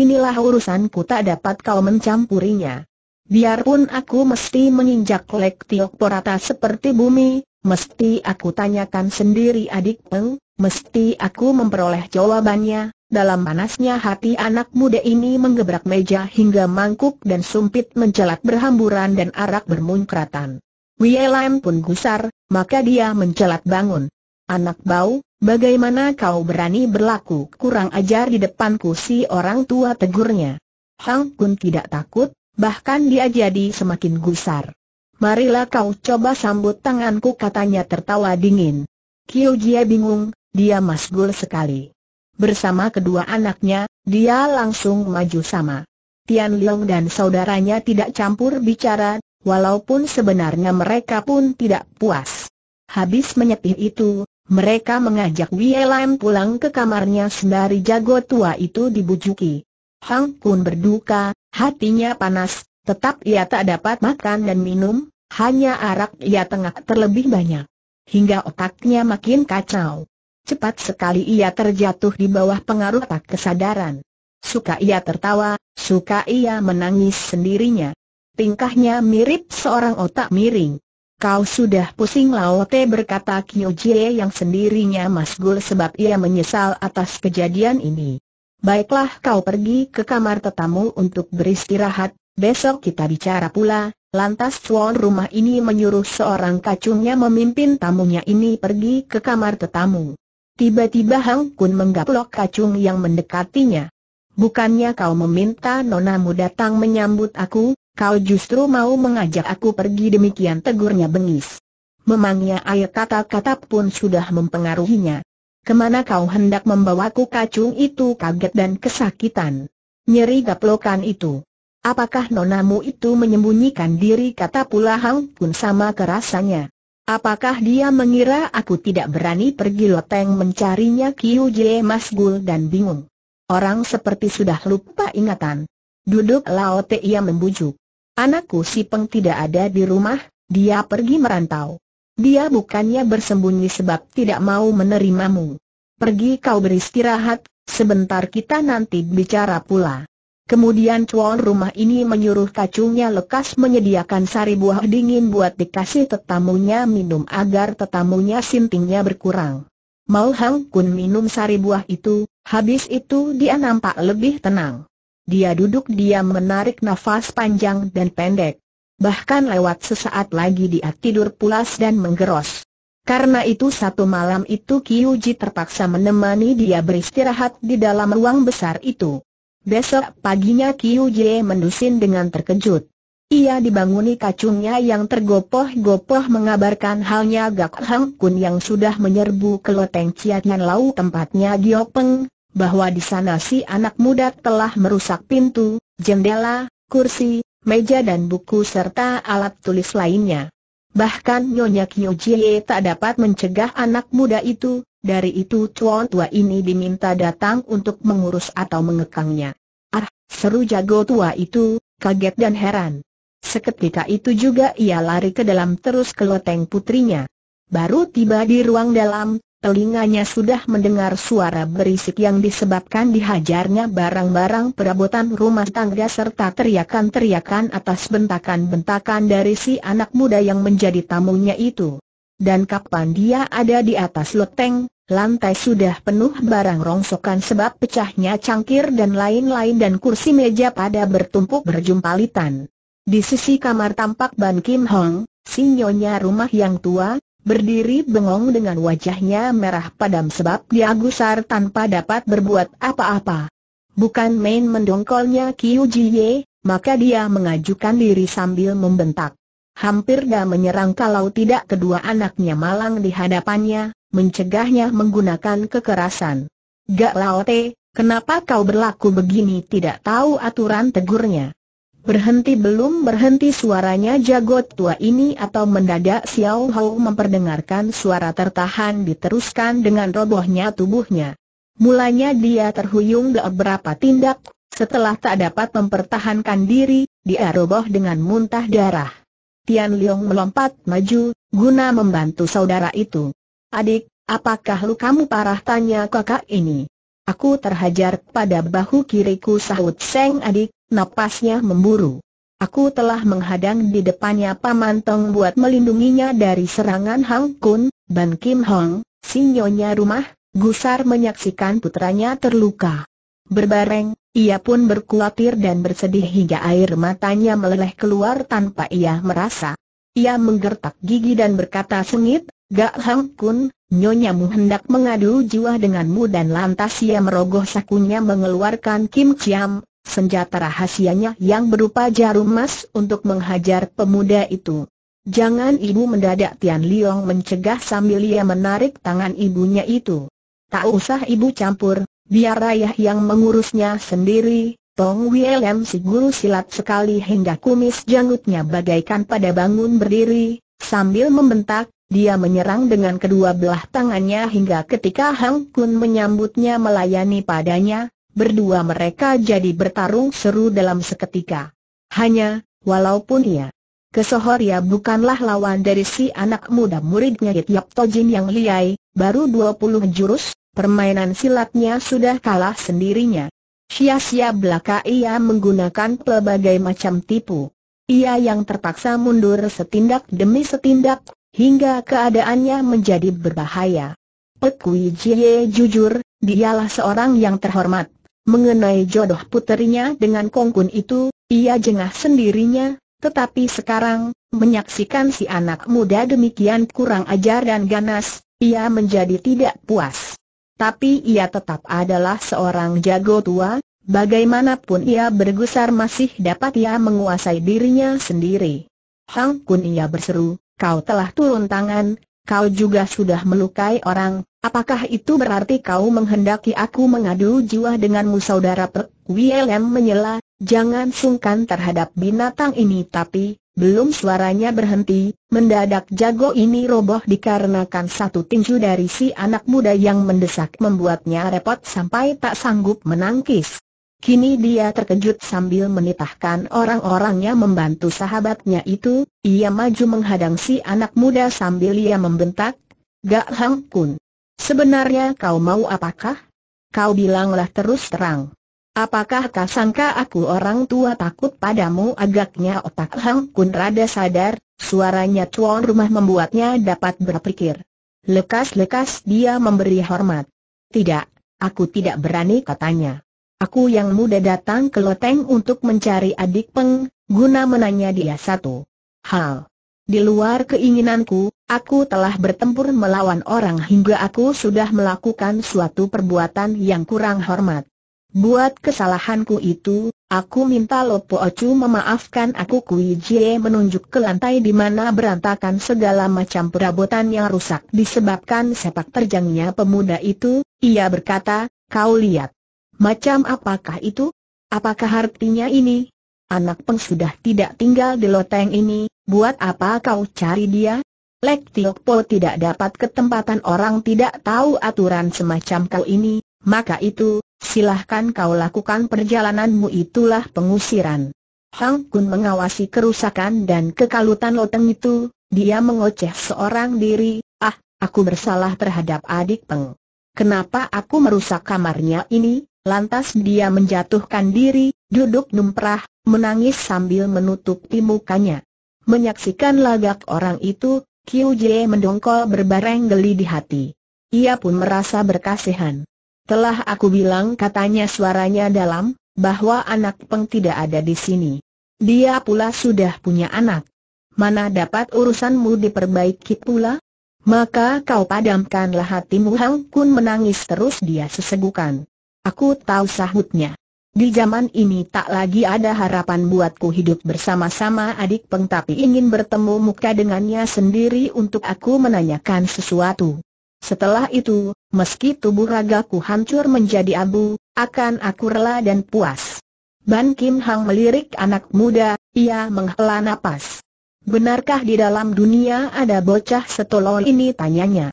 Inilah urusanku tak dapat kau mencampurinya. Biarpun aku mesti menginjak lek tiok porata seperti bumi, mesti aku tanyakan sendiri adik peng, mesti aku memperoleh jawabannya, dalam panasnya hati anak muda ini menggebrak meja hingga mangkuk dan sumpit mencelat berhamburan dan arak bermunkratan. Wielan pun gusar, maka dia mencelat bangun. Anak bau, Bagaimana kau berani berlaku kurang ajar di depanku si orang tua tegurnya? Hang Kun tidak takut, bahkan dia jadi semakin gusar. Marilah kau coba sambut tanganku katanya tertawa dingin. Kyo Jia bingung, dia masgul sekali. Bersama kedua anaknya, dia langsung maju sama. Tian Liang dan saudaranya tidak campur bicara, walaupun sebenarnya mereka pun tidak puas. Habis menyepih itu, mereka mengajak Wielam pulang ke kamarnya sembari jago tua itu dibujuki. Hang Kun berduka, hatinya panas, tetap ia tak dapat makan dan minum, hanya arak ia tengah terlebih banyak. Hingga otaknya makin kacau. Cepat sekali ia terjatuh di bawah pengaruh tak kesadaran. Suka ia tertawa, suka ia menangis sendirinya. Tingkahnya mirip seorang otak miring. Kau sudah pusing Laote berkata Kyo Jie yang sendirinya masgul sebab ia menyesal atas kejadian ini. Baiklah kau pergi ke kamar tetamu untuk beristirahat, besok kita bicara pula. Lantas tuan rumah ini menyuruh seorang kacungnya memimpin tamunya ini pergi ke kamar tetamu. Tiba-tiba Hang Kun menggaplok kacung yang mendekatinya. Bukannya kau meminta nonamu datang menyambut aku, Kau justru mau mengajak aku pergi demikian tegurnya bengis. Memangnya air kata-kata pun sudah mempengaruhinya. Kemana kau hendak membawaku kacung itu kaget dan kesakitan. Nyeri gaplokan itu. Apakah nonamu itu menyembunyikan diri kata pula Hang pun sama kerasanya. Apakah dia mengira aku tidak berani pergi loteng mencarinya Kiu Jie Masgul dan bingung. Orang seperti sudah lupa ingatan. Duduk laote ia membujuk. Anakku Si Peng tidak ada di rumah, dia pergi merantau. Dia bukannya bersembunyi sebab tidak mau menerimamu. Pergi kau beristirahat, sebentar kita nanti bicara pula. Kemudian cuan rumah ini menyuruh kacungnya lekas menyediakan sari buah dingin buat dikasih tetamunya minum agar tetamunya sintingnya berkurang. Mau Hang Kun minum sari buah itu, habis itu dia nampak lebih tenang. Dia duduk diam menarik nafas panjang dan pendek. Bahkan lewat sesaat lagi dia tidur pulas dan menggeros. Karena itu satu malam itu Kiyuji terpaksa menemani dia beristirahat di dalam ruang besar itu. Besok paginya Kiyuji mendusin dengan terkejut. Ia dibanguni kacungnya yang tergopoh-gopoh mengabarkan halnya Gak Hang Kun yang sudah menyerbu ke loteng Ciat Lau tempatnya Giopeng, bahwa di sana si anak muda telah merusak pintu, jendela, kursi, meja dan buku serta alat tulis lainnya. Bahkan Nyonya Kyojie tak dapat mencegah anak muda itu, dari itu tuan tua ini diminta datang untuk mengurus atau mengekangnya. Ah, seru jago tua itu, kaget dan heran. Seketika itu juga ia lari ke dalam terus ke loteng putrinya. Baru tiba di ruang dalam, telinganya sudah mendengar suara berisik yang disebabkan dihajarnya barang-barang perabotan rumah tangga serta teriakan-teriakan atas bentakan-bentakan dari si anak muda yang menjadi tamunya itu. Dan kapan dia ada di atas loteng, lantai sudah penuh barang rongsokan sebab pecahnya cangkir dan lain-lain dan kursi meja pada bertumpuk berjumpalitan. Di sisi kamar tampak Ban Kim Hong, sinyonya rumah yang tua, Berdiri bengong dengan wajahnya merah padam sebab dia gusar tanpa dapat berbuat apa-apa. Bukan main mendongkolnya Kiu Jie, maka dia mengajukan diri sambil membentak. Hampir dah menyerang kalau tidak kedua anaknya malang di hadapannya, mencegahnya menggunakan kekerasan. Gak laote, kenapa kau berlaku begini tidak tahu aturan tegurnya. Berhenti belum berhenti suaranya jagot tua ini atau mendadak Xiao Hou memperdengarkan suara tertahan diteruskan dengan robohnya tubuhnya. Mulanya dia terhuyung beberapa tindak, setelah tak dapat mempertahankan diri, dia roboh dengan muntah darah. Tian Liang melompat maju, guna membantu saudara itu. Adik, apakah lukamu parah tanya kakak ini? Aku terhajar pada bahu kiriku sahut Seng adik, napasnya memburu. Aku telah menghadang di depannya Paman Tong buat melindunginya dari serangan Hang Kun, Ban Kim Hong, sinyonya rumah, Gusar menyaksikan putranya terluka. Berbareng, ia pun berkuatir dan bersedih hingga air matanya meleleh keluar tanpa ia merasa. Ia menggertak gigi dan berkata sengit, Gak Hang Kun, Nyonya mu hendak mengadu jiwa denganmu dan lantas ia merogoh sakunya mengeluarkan Kim Chiam, senjata rahasianya yang berupa jarum emas untuk menghajar pemuda itu. Jangan ibu mendadak Tian Liong mencegah sambil ia menarik tangan ibunya itu. Tak usah ibu campur, biar ayah yang mengurusnya sendiri, Tong Wielem si guru silat sekali hingga kumis janggutnya bagaikan pada bangun berdiri, sambil membentak, dia menyerang dengan kedua belah tangannya hingga ketika Hang Kun menyambutnya melayani padanya, Berdua mereka jadi bertarung seru dalam seketika. Hanya, walaupun ia kesohor ia bukanlah lawan dari si anak muda muridnya Yap Tojin yang liai, baru 20 jurus, permainan silatnya sudah kalah sendirinya. Sia-sia belaka ia menggunakan pelbagai macam tipu. Ia yang terpaksa mundur setindak demi setindak, hingga keadaannya menjadi berbahaya. Pekui Jie jujur, dialah seorang yang terhormat. Mengenai jodoh puterinya dengan Kongkun itu, ia jengah sendirinya, tetapi sekarang, menyaksikan si anak muda demikian kurang ajar dan ganas, ia menjadi tidak puas. Tapi ia tetap adalah seorang jago tua, bagaimanapun ia bergusar masih dapat ia menguasai dirinya sendiri. Hang Kun ia berseru, kau telah turun tangan, kau juga sudah melukai orang, apakah itu berarti kau menghendaki aku mengadu jiwa denganmu saudara Pek? Wilhelm menyela, jangan sungkan terhadap binatang ini tapi, belum suaranya berhenti, mendadak jago ini roboh dikarenakan satu tinju dari si anak muda yang mendesak membuatnya repot sampai tak sanggup menangkis. Kini dia terkejut sambil menitahkan orang-orangnya membantu sahabatnya itu, ia maju menghadang si anak muda sambil ia membentak, Gak Hang Kun. Sebenarnya kau mau apakah? Kau bilanglah terus terang. Apakah kau sangka aku orang tua takut padamu agaknya otak Hang Kun rada sadar, suaranya cuan rumah membuatnya dapat berpikir. Lekas-lekas dia memberi hormat. Tidak, aku tidak berani katanya. Aku yang muda datang ke Loteng untuk mencari adik Peng, guna menanya dia satu hal. Di luar keinginanku, aku telah bertempur melawan orang hingga aku sudah melakukan suatu perbuatan yang kurang hormat. Buat kesalahanku itu, aku minta Lopo Ocu memaafkan aku Kui Jie menunjuk ke lantai di mana berantakan segala macam perabotan yang rusak disebabkan sepak terjangnya pemuda itu, ia berkata, kau lihat. Macam apakah itu? Apakah artinya ini? Anak Peng sudah tidak tinggal di loteng ini, buat apa kau cari dia? Lek Tiok Po tidak dapat ketempatan orang tidak tahu aturan semacam kau ini, maka itu, silahkan kau lakukan perjalananmu itulah pengusiran. Hang Kun mengawasi kerusakan dan kekalutan loteng itu, dia mengoceh seorang diri, ah, aku bersalah terhadap adik Peng. Kenapa aku merusak kamarnya ini? Lantas dia menjatuhkan diri, duduk numprah, menangis sambil menutupi mukanya. Menyaksikan lagak orang itu, Kiu Jie mendongkol berbareng geli di hati. Ia pun merasa berkasihan. Telah aku bilang katanya suaranya dalam, bahwa anak Peng tidak ada di sini. Dia pula sudah punya anak. Mana dapat urusanmu diperbaiki pula? Maka kau padamkanlah hatimu Hang Kun menangis terus dia sesegukan. Aku tahu sahutnya. Di zaman ini tak lagi ada harapan buatku hidup bersama-sama adik peng tapi ingin bertemu muka dengannya sendiri untuk aku menanyakan sesuatu. Setelah itu, meski tubuh ragaku hancur menjadi abu, akan aku rela dan puas. Ban Kim Hang melirik anak muda, ia menghela napas. Benarkah di dalam dunia ada bocah setolol ini tanyanya?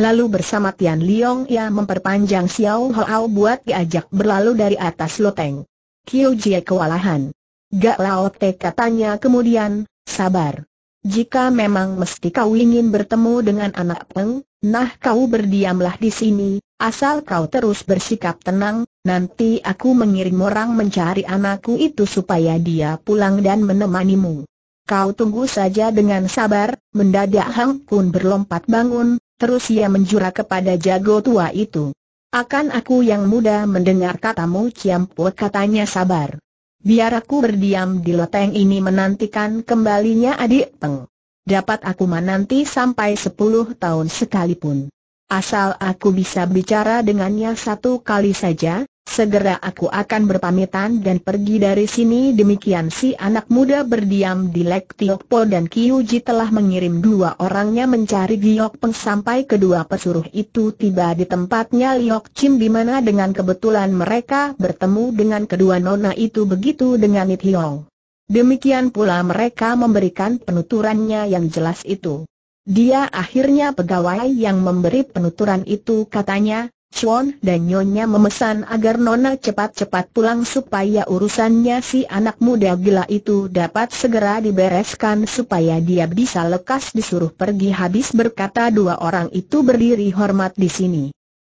Lalu bersama Tian Liong ia memperpanjang Xiao Hao buat diajak berlalu dari atas loteng. Kiu Jie kewalahan. Gak Lao Te katanya kemudian, sabar. Jika memang mesti kau ingin bertemu dengan anak Peng, nah kau berdiamlah di sini, asal kau terus bersikap tenang, nanti aku mengirim orang mencari anakku itu supaya dia pulang dan menemanimu. Kau tunggu saja dengan sabar, mendadak Hang Kun berlompat bangun, Terus ia menjura kepada jago tua itu. Akan aku yang muda mendengar katamu Ciampu katanya sabar. Biar aku berdiam di loteng ini menantikan kembalinya adik Peng. Dapat aku menanti sampai sepuluh tahun sekalipun. Asal aku bisa bicara dengannya satu kali saja, Segera aku akan berpamitan dan pergi dari sini demikian si anak muda berdiam di Lek Tiokpo dan Kiuji telah mengirim dua orangnya mencari Giok Peng sampai kedua pesuruh itu tiba di tempatnya Liok Chim di mana dengan kebetulan mereka bertemu dengan kedua nona itu begitu dengan It Hiong. Demikian pula mereka memberikan penuturannya yang jelas itu. Dia akhirnya pegawai yang memberi penuturan itu katanya, Chuan dan Nyonya memesan agar Nona cepat-cepat pulang supaya urusannya si anak muda gila itu dapat segera dibereskan supaya dia bisa lekas disuruh pergi habis berkata dua orang itu berdiri hormat di sini.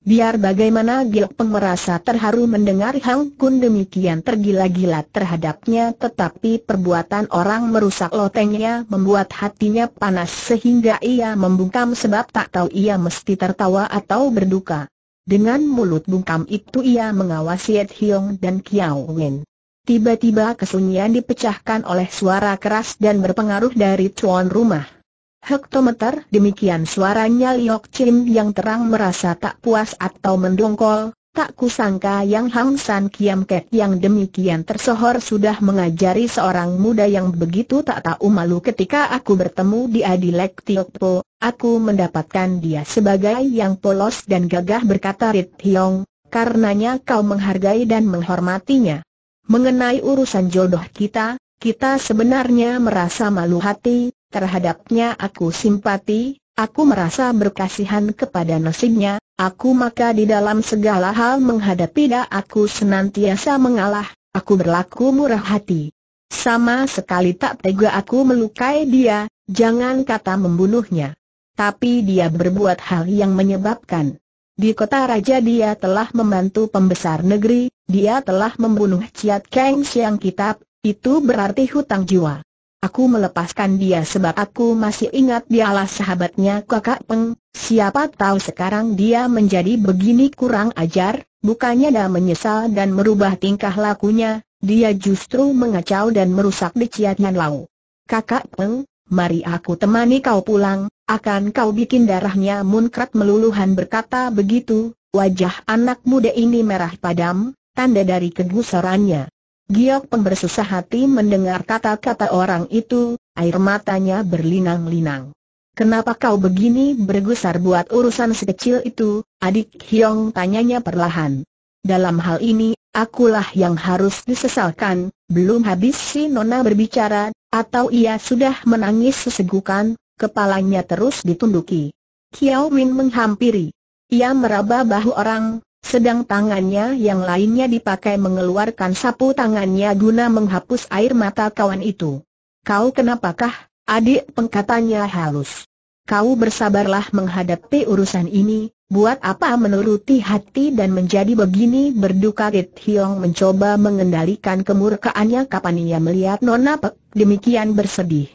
Biar bagaimana Gilpeng merasa terharu mendengar Hang Kun demikian tergila-gila terhadapnya tetapi perbuatan orang merusak lotengnya membuat hatinya panas sehingga ia membungkam sebab tak tahu ia mesti tertawa atau berduka. Dengan mulut bungkam itu ia mengawasi Ed Hiong dan Kiao Wen. Tiba-tiba kesunyian dipecahkan oleh suara keras dan berpengaruh dari tuan rumah. Hektometer demikian suaranya Liok Chim yang terang merasa tak puas atau mendongkol, Tak kusangka yang Hang San Kiam Kek yang demikian tersohor sudah mengajari seorang muda yang begitu tak tahu malu ketika aku bertemu di di Tiok Tiokpo, aku mendapatkan dia sebagai yang polos dan gagah berkata Rit Hiong, karenanya kau menghargai dan menghormatinya. Mengenai urusan jodoh kita, kita sebenarnya merasa malu hati, terhadapnya aku simpati, aku merasa berkasihan kepada nasibnya, Aku maka di dalam segala hal menghadapi dah aku senantiasa mengalah, aku berlaku murah hati. Sama sekali tak tega aku melukai dia, jangan kata membunuhnya. Tapi dia berbuat hal yang menyebabkan. Di kota raja dia telah membantu pembesar negeri, dia telah membunuh Ciat Kang Siang Kitab, itu berarti hutang jiwa. Aku melepaskan dia sebab aku masih ingat dialah sahabatnya kakak Peng, siapa tahu sekarang dia menjadi begini kurang ajar, bukannya dah menyesal dan merubah tingkah lakunya, dia justru mengacau dan merusak deciatnya Lau. Kakak Peng, mari aku temani kau pulang, akan kau bikin darahnya munkrat meluluhan berkata begitu, wajah anak muda ini merah padam, tanda dari kegusarannya. Giok Peng bersusah hati mendengar kata-kata orang itu, air matanya berlinang-linang. Kenapa kau begini bergusar buat urusan sekecil itu, adik Hyong tanyanya perlahan. Dalam hal ini, akulah yang harus disesalkan, belum habis si Nona berbicara, atau ia sudah menangis sesegukan, kepalanya terus ditunduki. Kiao Win menghampiri. Ia meraba bahu orang, sedang tangannya yang lainnya dipakai mengeluarkan sapu tangannya guna menghapus air mata kawan itu. Kau kenapakah, adik pengkatannya halus. Kau bersabarlah menghadapi urusan ini, buat apa menuruti hati dan menjadi begini berduka Rit Hiong mencoba mengendalikan kemurkaannya kapan ia melihat Nona Pek, demikian bersedih.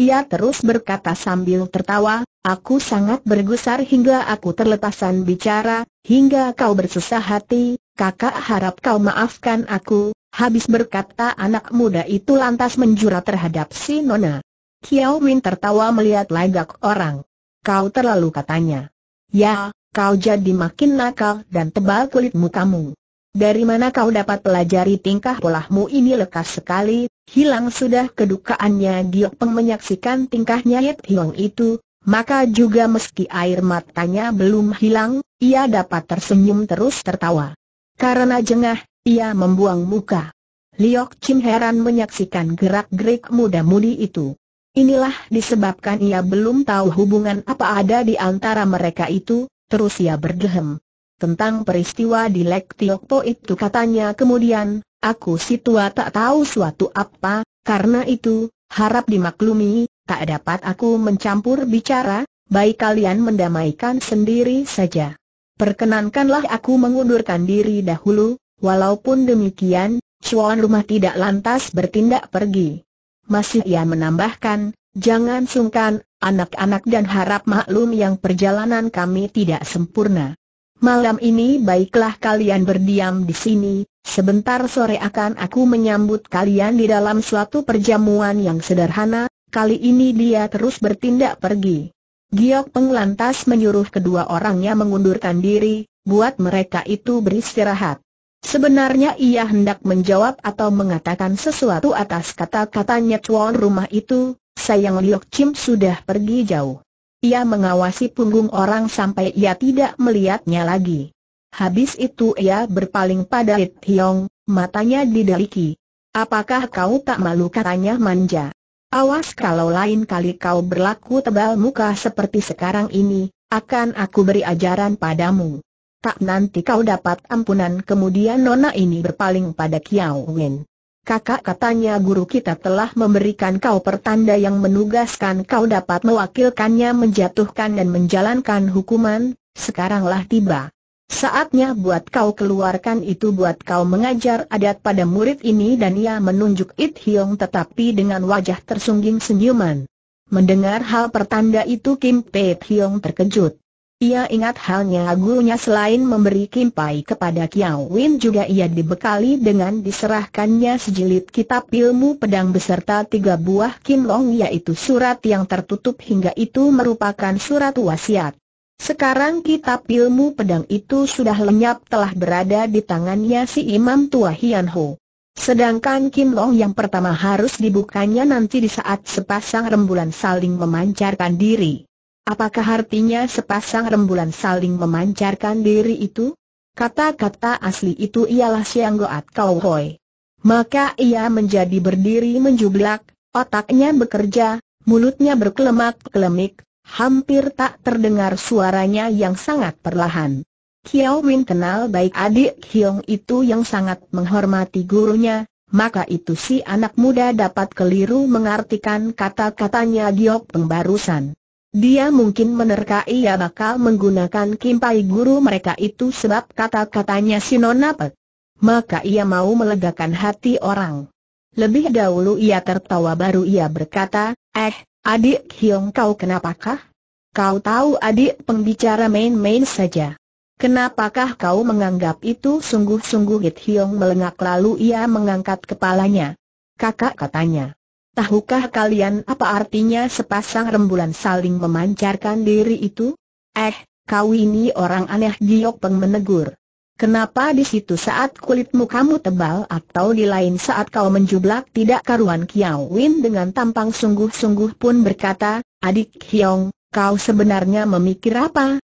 Ia terus berkata sambil tertawa, aku sangat bergusar hingga aku terlepasan bicara, hingga kau bersusah hati, kakak harap kau maafkan aku, habis berkata anak muda itu lantas menjura terhadap si Nona. Kiao Win tertawa melihat lagak orang. Kau terlalu katanya. Ya, kau jadi makin nakal dan tebal kulitmu kamu. Dari mana kau dapat pelajari tingkah polahmu ini lekas sekali, hilang sudah kedukaannya Giok Peng menyaksikan tingkahnya Yip Hiong itu, maka juga meski air matanya belum hilang, ia dapat tersenyum terus tertawa. Karena jengah, ia membuang muka. Liok Chin heran menyaksikan gerak-gerik muda-mudi itu. Inilah disebabkan ia belum tahu hubungan apa ada di antara mereka itu, terus ia berdehem. Tentang peristiwa di Lek Tiokpo itu katanya kemudian, aku si tua tak tahu suatu apa, karena itu, harap dimaklumi, tak dapat aku mencampur bicara, baik kalian mendamaikan sendiri saja. Perkenankanlah aku mengundurkan diri dahulu, walaupun demikian, cuan rumah tidak lantas bertindak pergi. Masih ia menambahkan, jangan sungkan, anak-anak dan harap maklum yang perjalanan kami tidak sempurna. Malam ini baiklah kalian berdiam di sini, sebentar sore akan aku menyambut kalian di dalam suatu perjamuan yang sederhana, kali ini dia terus bertindak pergi. Giok Peng lantas menyuruh kedua orangnya mengundurkan diri, buat mereka itu beristirahat. Sebenarnya ia hendak menjawab atau mengatakan sesuatu atas kata-katanya tuan rumah itu, sayang Liok Chim sudah pergi jauh. Ia mengawasi punggung orang sampai ia tidak melihatnya lagi. Habis itu ia berpaling pada It Hiong, matanya dideliki. Apakah kau tak malu katanya manja? Awas kalau lain kali kau berlaku tebal muka seperti sekarang ini, akan aku beri ajaran padamu. Tak nanti kau dapat ampunan kemudian nona ini berpaling pada Kiao Wen kakak katanya guru kita telah memberikan kau pertanda yang menugaskan kau dapat mewakilkannya menjatuhkan dan menjalankan hukuman, sekaranglah tiba. Saatnya buat kau keluarkan itu buat kau mengajar adat pada murid ini dan ia menunjuk It Hiong tetapi dengan wajah tersungging senyuman. Mendengar hal pertanda itu Kim Pei Hiong terkejut. Ia ingat halnya gurunya selain memberi kimpai kepada Kiao Win juga ia dibekali dengan diserahkannya sejilid kitab ilmu pedang beserta tiga buah kinlong yaitu surat yang tertutup hingga itu merupakan surat wasiat. Sekarang kitab ilmu pedang itu sudah lenyap telah berada di tangannya si imam tua Hian Ho. Sedangkan kinlong yang pertama harus dibukanya nanti di saat sepasang rembulan saling memancarkan diri. Apakah artinya sepasang rembulan saling memancarkan diri itu? Kata-kata asli itu ialah Siang Goat Kau Hoi. Maka ia menjadi berdiri menjublak, otaknya bekerja, mulutnya berkelemak-kelemik, hampir tak terdengar suaranya yang sangat perlahan. Kiao Win kenal baik adik Hiong itu yang sangat menghormati gurunya, maka itu si anak muda dapat keliru mengartikan kata-katanya Giok pembarusan. Dia mungkin menerka ia bakal menggunakan kimpai guru mereka itu sebab kata-katanya si Nona Pek. Maka ia mau melegakan hati orang. Lebih dahulu ia tertawa baru ia berkata, Eh, adik Hiong kau kenapakah? Kau tahu adik pembicara main-main saja. Kenapakah kau menganggap itu sungguh-sungguh Hit Hiong melengak lalu ia mengangkat kepalanya. Kakak katanya. Tahukah kalian apa artinya sepasang rembulan saling memancarkan diri itu? Eh, kau ini orang aneh Giok Peng menegur. Kenapa di situ saat kulitmu kamu tebal atau di lain saat kau menjublak tidak karuan Kiao Win dengan tampang sungguh-sungguh pun berkata, Adik Hiong, kau sebenarnya memikir apa?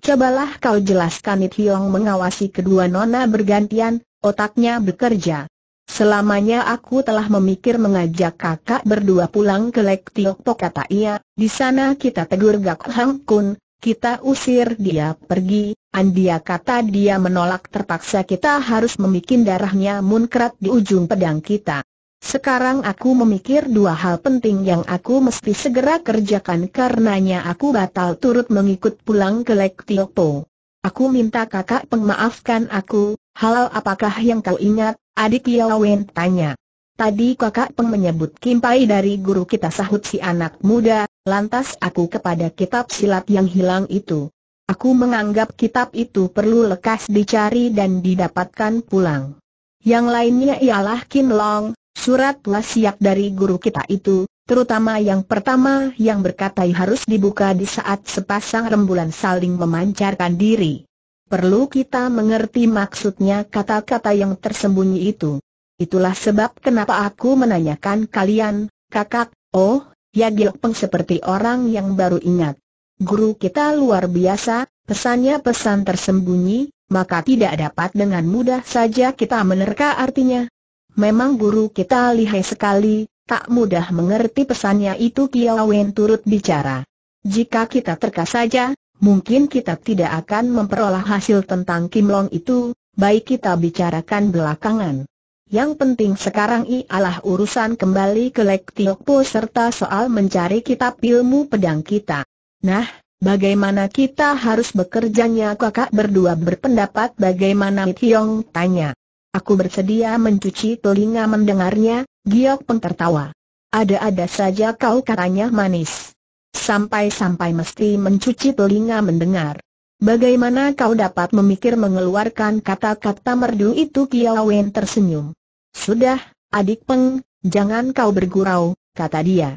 Cobalah kau jelaskan It Hiong mengawasi kedua nona bergantian, otaknya bekerja. Selamanya aku telah memikir mengajak kakak berdua pulang ke Lek Tiok kata ia, di sana kita tegur Gak Hang Kun, kita usir dia pergi, Andia kata dia menolak terpaksa kita harus memikin darahnya munkrat di ujung pedang kita. Sekarang aku memikir dua hal penting yang aku mesti segera kerjakan karenanya aku batal turut mengikut pulang ke Lek Tiok Aku minta kakak pengmaafkan aku, hal apakah yang kau ingat, Adik Yowen Wen tanya. Tadi kakak peng menyebut Kim Pai dari guru kita sahut si anak muda, lantas aku kepada kitab silat yang hilang itu. Aku menganggap kitab itu perlu lekas dicari dan didapatkan pulang. Yang lainnya ialah Kin Long, surat wasiat dari guru kita itu, terutama yang pertama yang berkata harus dibuka di saat sepasang rembulan saling memancarkan diri. Perlu kita mengerti maksudnya kata-kata yang tersembunyi itu. Itulah sebab kenapa aku menanyakan kalian, kakak, oh, ya peng seperti orang yang baru ingat. Guru kita luar biasa, pesannya pesan tersembunyi, maka tidak dapat dengan mudah saja kita menerka artinya. Memang guru kita lihai sekali, tak mudah mengerti pesannya itu Kiawen turut bicara. Jika kita terka saja, mungkin kita tidak akan memperoleh hasil tentang Kim Long itu, baik kita bicarakan belakangan. Yang penting sekarang ialah urusan kembali ke Lek Tiokpo serta soal mencari kitab ilmu pedang kita. Nah, bagaimana kita harus bekerjanya kakak berdua berpendapat bagaimana Tiong tanya. Aku bersedia mencuci telinga mendengarnya, Giok Peng tertawa. Ada-ada saja kau katanya manis. Sampai-sampai mesti mencuci telinga mendengar. Bagaimana kau dapat memikir mengeluarkan kata-kata merdu itu Kiao Wen tersenyum. Sudah, adik peng, jangan kau bergurau, kata dia.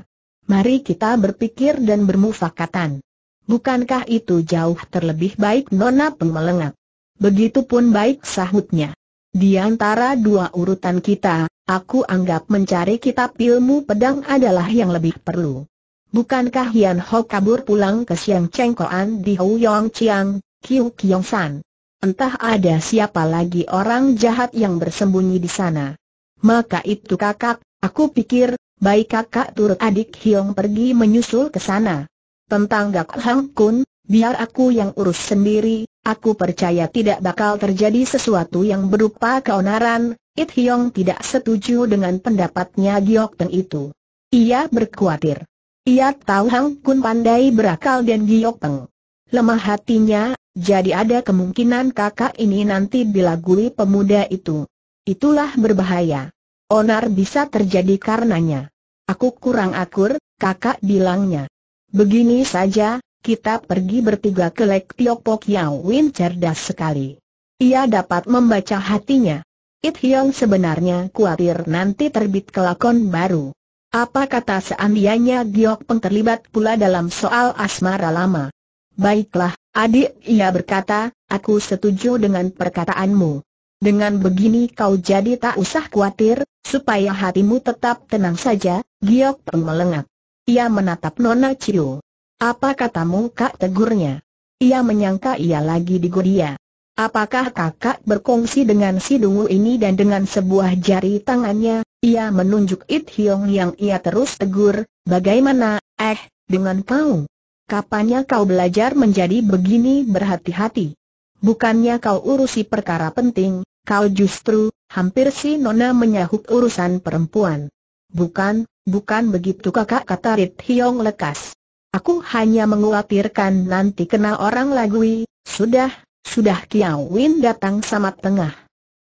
Mari kita berpikir dan bermufakatan. Bukankah itu jauh terlebih baik Nona Peng melengak? Begitupun baik sahutnya. Di antara dua urutan kita, aku anggap mencari kitab ilmu pedang adalah yang lebih perlu. Bukankah Hian Ho kabur pulang ke Siang Cengkoan di Hou Yong Chiang, Kiu Kiong San? Entah ada siapa lagi orang jahat yang bersembunyi di sana. Maka itu kakak, aku pikir, baik kakak turut adik Hiong pergi menyusul ke sana. Tentang Gak Hang Kun, biar aku yang urus sendiri, aku percaya tidak bakal terjadi sesuatu yang berupa keonaran, It Hiong tidak setuju dengan pendapatnya Giok Teng itu. Ia berkhawatir ia tahu Hang Kun pandai berakal dan giok peng. Lemah hatinya, jadi ada kemungkinan kakak ini nanti dilagui pemuda itu. Itulah berbahaya. Onar bisa terjadi karenanya. Aku kurang akur, kakak bilangnya. Begini saja, kita pergi bertiga ke Lek Tiok Pok Yau Win cerdas sekali. Ia dapat membaca hatinya. It Hyong sebenarnya khawatir nanti terbit kelakon baru. Apa kata seandainya Giok Peng terlibat pula dalam soal asmara lama? Baiklah, adik, ia berkata, aku setuju dengan perkataanmu. Dengan begini kau jadi tak usah khawatir, supaya hatimu tetap tenang saja, Giok Peng melengak. Ia menatap Nona Chiu. Apa katamu kak tegurnya? Ia menyangka ia lagi digodia. Apakah kakak berkongsi dengan si dungu ini dan dengan sebuah jari tangannya, ia menunjuk It Hiong yang ia terus tegur, bagaimana, eh, dengan kau? Kapannya kau belajar menjadi begini berhati-hati? Bukannya kau urusi perkara penting, kau justru, hampir si Nona menyahut urusan perempuan. Bukan, bukan begitu kakak kata Rit Hiong lekas. Aku hanya menguatirkan nanti kena orang lagui, sudah, sudah Kiawin datang sama tengah.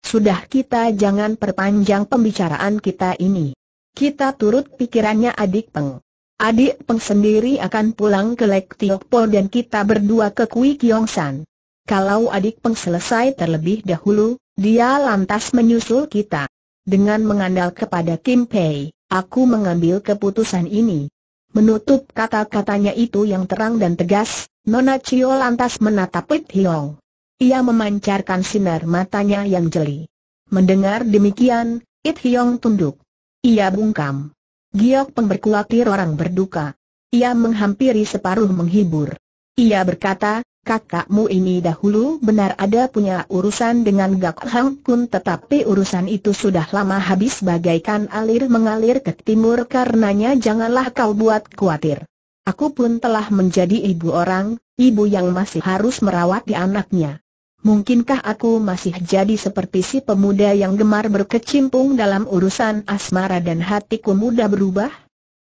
Sudah kita jangan perpanjang pembicaraan kita ini. Kita turut pikirannya adik Peng. Adik Peng sendiri akan pulang ke Lek Tiok dan kita berdua ke Kui Kiong San. Kalau adik Peng selesai terlebih dahulu, dia lantas menyusul kita. Dengan mengandalkan kepada Kim Pei, aku mengambil keputusan ini. Menutup kata-katanya itu yang terang dan tegas, Nona Cio lantas menatap Pit Hiong. Ia memancarkan sinar matanya yang jeli. Mendengar demikian, It Hyong tunduk. Ia bungkam. Giok Peng berkuatir orang berduka. Ia menghampiri separuh menghibur. Ia berkata, kakakmu ini dahulu benar ada punya urusan dengan Gak Hang Kun tetapi urusan itu sudah lama habis bagaikan alir mengalir ke timur karenanya janganlah kau buat kuatir. Aku pun telah menjadi ibu orang, ibu yang masih harus merawat di anaknya mungkinkah aku masih jadi seperti si pemuda yang gemar berkecimpung dalam urusan asmara dan hatiku mudah berubah?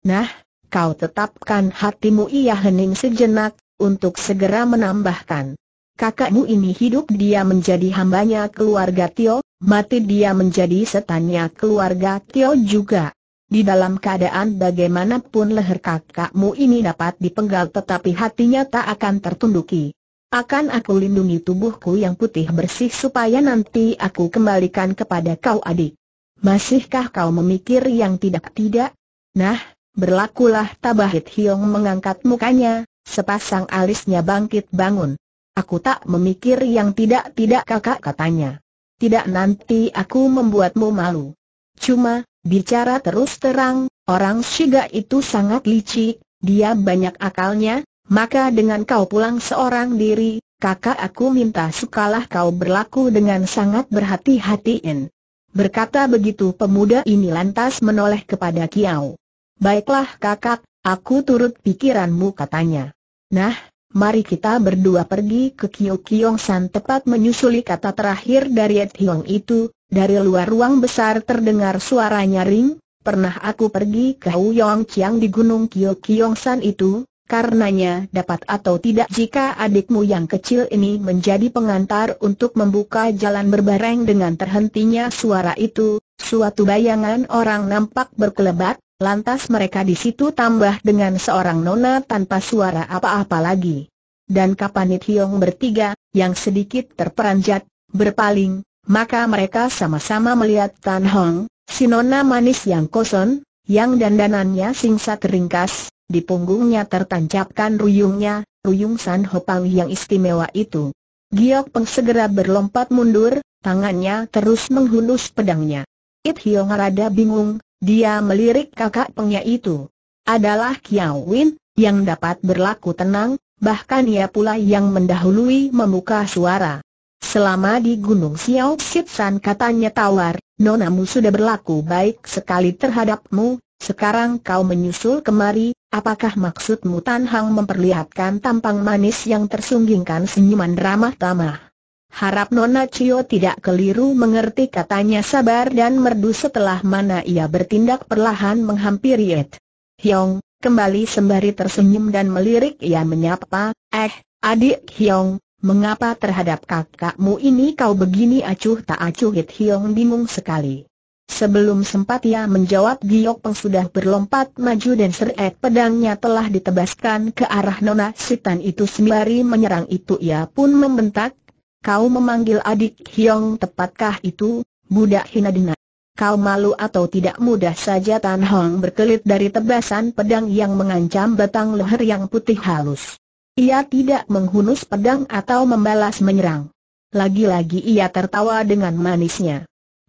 Nah, kau tetapkan hatimu ia hening sejenak, untuk segera menambahkan. Kakakmu ini hidup dia menjadi hambanya keluarga Tio, mati dia menjadi setannya keluarga Tio juga. Di dalam keadaan bagaimanapun leher kakakmu ini dapat dipenggal tetapi hatinya tak akan tertunduki. Akan aku lindungi tubuhku yang putih bersih supaya nanti aku kembalikan kepada kau adik. Masihkah kau memikir yang tidak-tidak? Nah, berlakulah Tabahit Hiong mengangkat mukanya, sepasang alisnya bangkit bangun. Aku tak memikir yang tidak-tidak kakak katanya. Tidak nanti aku membuatmu malu. Cuma, bicara terus terang, orang Shiga itu sangat licik, dia banyak akalnya, maka dengan kau pulang seorang diri, kakak aku minta sukalah kau berlaku dengan sangat berhati-hatiin. Berkata begitu pemuda ini lantas menoleh kepada Kiau. Baiklah kakak, aku turut pikiranmu katanya. Nah, mari kita berdua pergi ke Kiyo Kiong San tepat menyusuli kata terakhir dari Ed Hiong itu, dari luar ruang besar terdengar suara nyaring, pernah aku pergi ke Huyong Chiang di gunung Kiyo Kiong San itu, Karenanya dapat atau tidak jika adikmu yang kecil ini menjadi pengantar untuk membuka jalan berbareng dengan terhentinya suara itu, suatu bayangan orang nampak berkelebat, lantas mereka di situ tambah dengan seorang nona tanpa suara apa-apa lagi. Dan kapanit Hiong bertiga, yang sedikit terperanjat, berpaling, maka mereka sama-sama melihat Tan Hong, si nona manis yang kosong, yang dandanannya singsa keringkas, di punggungnya tertancapkan ruyungnya, ruyung San Hopawi yang istimewa itu. Giok Peng segera berlompat mundur, tangannya terus menghunus pedangnya. It Hiong rada bingung, dia melirik kakak pengnya itu. Adalah Kiao Win, yang dapat berlaku tenang, bahkan ia pula yang mendahului membuka suara. Selama di Gunung Xiao San katanya tawar, nonamu sudah berlaku baik sekali terhadapmu, sekarang kau menyusul kemari, Apakah maksudmu Tan Hang memperlihatkan tampang manis yang tersunggingkan senyuman ramah tamah? Harap Nona Cio tidak keliru mengerti katanya sabar dan merdu setelah mana ia bertindak perlahan menghampiri Ed. Hyong, kembali sembari tersenyum dan melirik ia menyapa, eh, adik Hyong, mengapa terhadap kakakmu ini kau begini acuh tak acuh Hit Hyong bingung sekali. Sebelum sempat ia menjawab Giok Peng sudah berlompat maju dan seret pedangnya telah ditebaskan ke arah Nona Sitan itu sembari menyerang itu ia pun membentak, kau memanggil adik Hiong tepatkah itu, budak hina dina? Kau malu atau tidak mudah saja Tan Hong berkelit dari tebasan pedang yang mengancam batang leher yang putih halus. Ia tidak menghunus pedang atau membalas menyerang. Lagi-lagi ia tertawa dengan manisnya.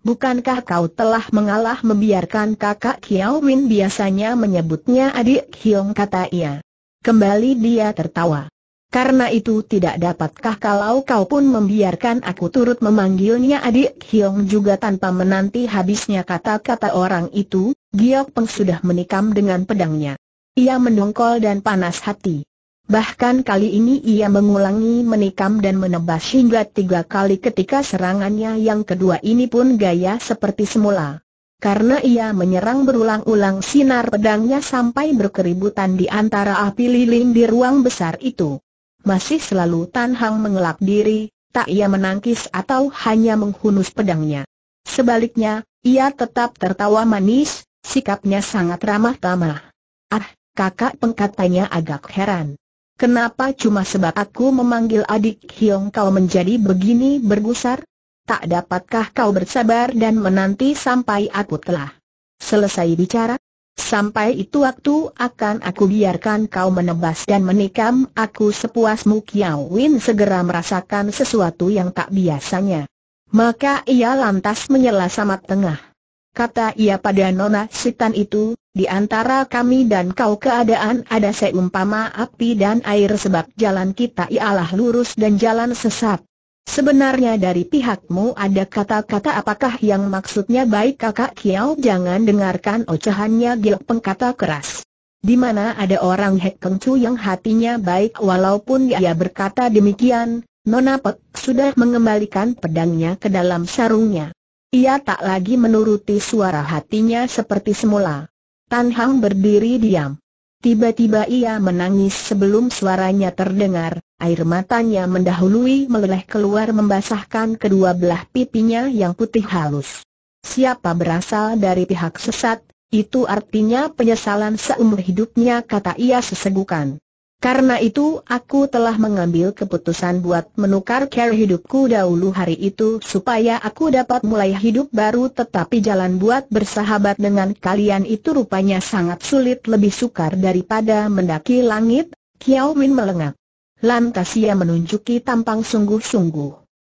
Bukankah kau telah mengalah membiarkan kakak Kiao Win biasanya menyebutnya adik Hiong kata ia. Kembali dia tertawa. Karena itu tidak dapatkah kalau kau pun membiarkan aku turut memanggilnya adik Hiong juga tanpa menanti habisnya kata-kata orang itu, Giok Peng sudah menikam dengan pedangnya. Ia mendongkol dan panas hati. Bahkan kali ini ia mengulangi menikam dan menebas hingga tiga kali ketika serangannya yang kedua ini pun gaya seperti semula. Karena ia menyerang berulang-ulang sinar pedangnya sampai berkeributan di antara api lilin di ruang besar itu. Masih selalu Tan Hang mengelak diri, tak ia menangkis atau hanya menghunus pedangnya. Sebaliknya, ia tetap tertawa manis, sikapnya sangat ramah tamah. Ah, kakak pengkatannya agak heran. Kenapa cuma sebab aku memanggil adik Hiong kau menjadi begini bergusar? Tak dapatkah kau bersabar dan menanti sampai aku telah selesai bicara? Sampai itu waktu akan aku biarkan kau menebas dan menikam aku sepuasmu Kiao Win segera merasakan sesuatu yang tak biasanya. Maka ia lantas menyela samat tengah. Kata ia pada Nona Sitan itu, di antara kami dan kau keadaan ada seumpama api dan air sebab jalan kita ialah lurus dan jalan sesat. Sebenarnya dari pihakmu ada kata-kata apakah yang maksudnya baik kakak Kiao jangan dengarkan ocehannya Gil Pengkata keras. Di mana ada orang Hek Kengcu yang hatinya baik walaupun ia berkata demikian, Nona Pek sudah mengembalikan pedangnya ke dalam sarungnya. Ia tak lagi menuruti suara hatinya seperti semula. Tan Hang berdiri diam. Tiba-tiba ia menangis sebelum suaranya terdengar, air matanya mendahului meleleh keluar membasahkan kedua belah pipinya yang putih halus. Siapa berasal dari pihak sesat, itu artinya penyesalan seumur hidupnya kata ia sesegukan. Karena itu aku telah mengambil keputusan buat menukar cara hidupku dahulu hari itu supaya aku dapat mulai hidup baru tetapi jalan buat bersahabat dengan kalian itu rupanya sangat sulit lebih sukar daripada mendaki langit, Kiao Min melengak. Lantas ia menunjuki tampang sungguh-sungguh.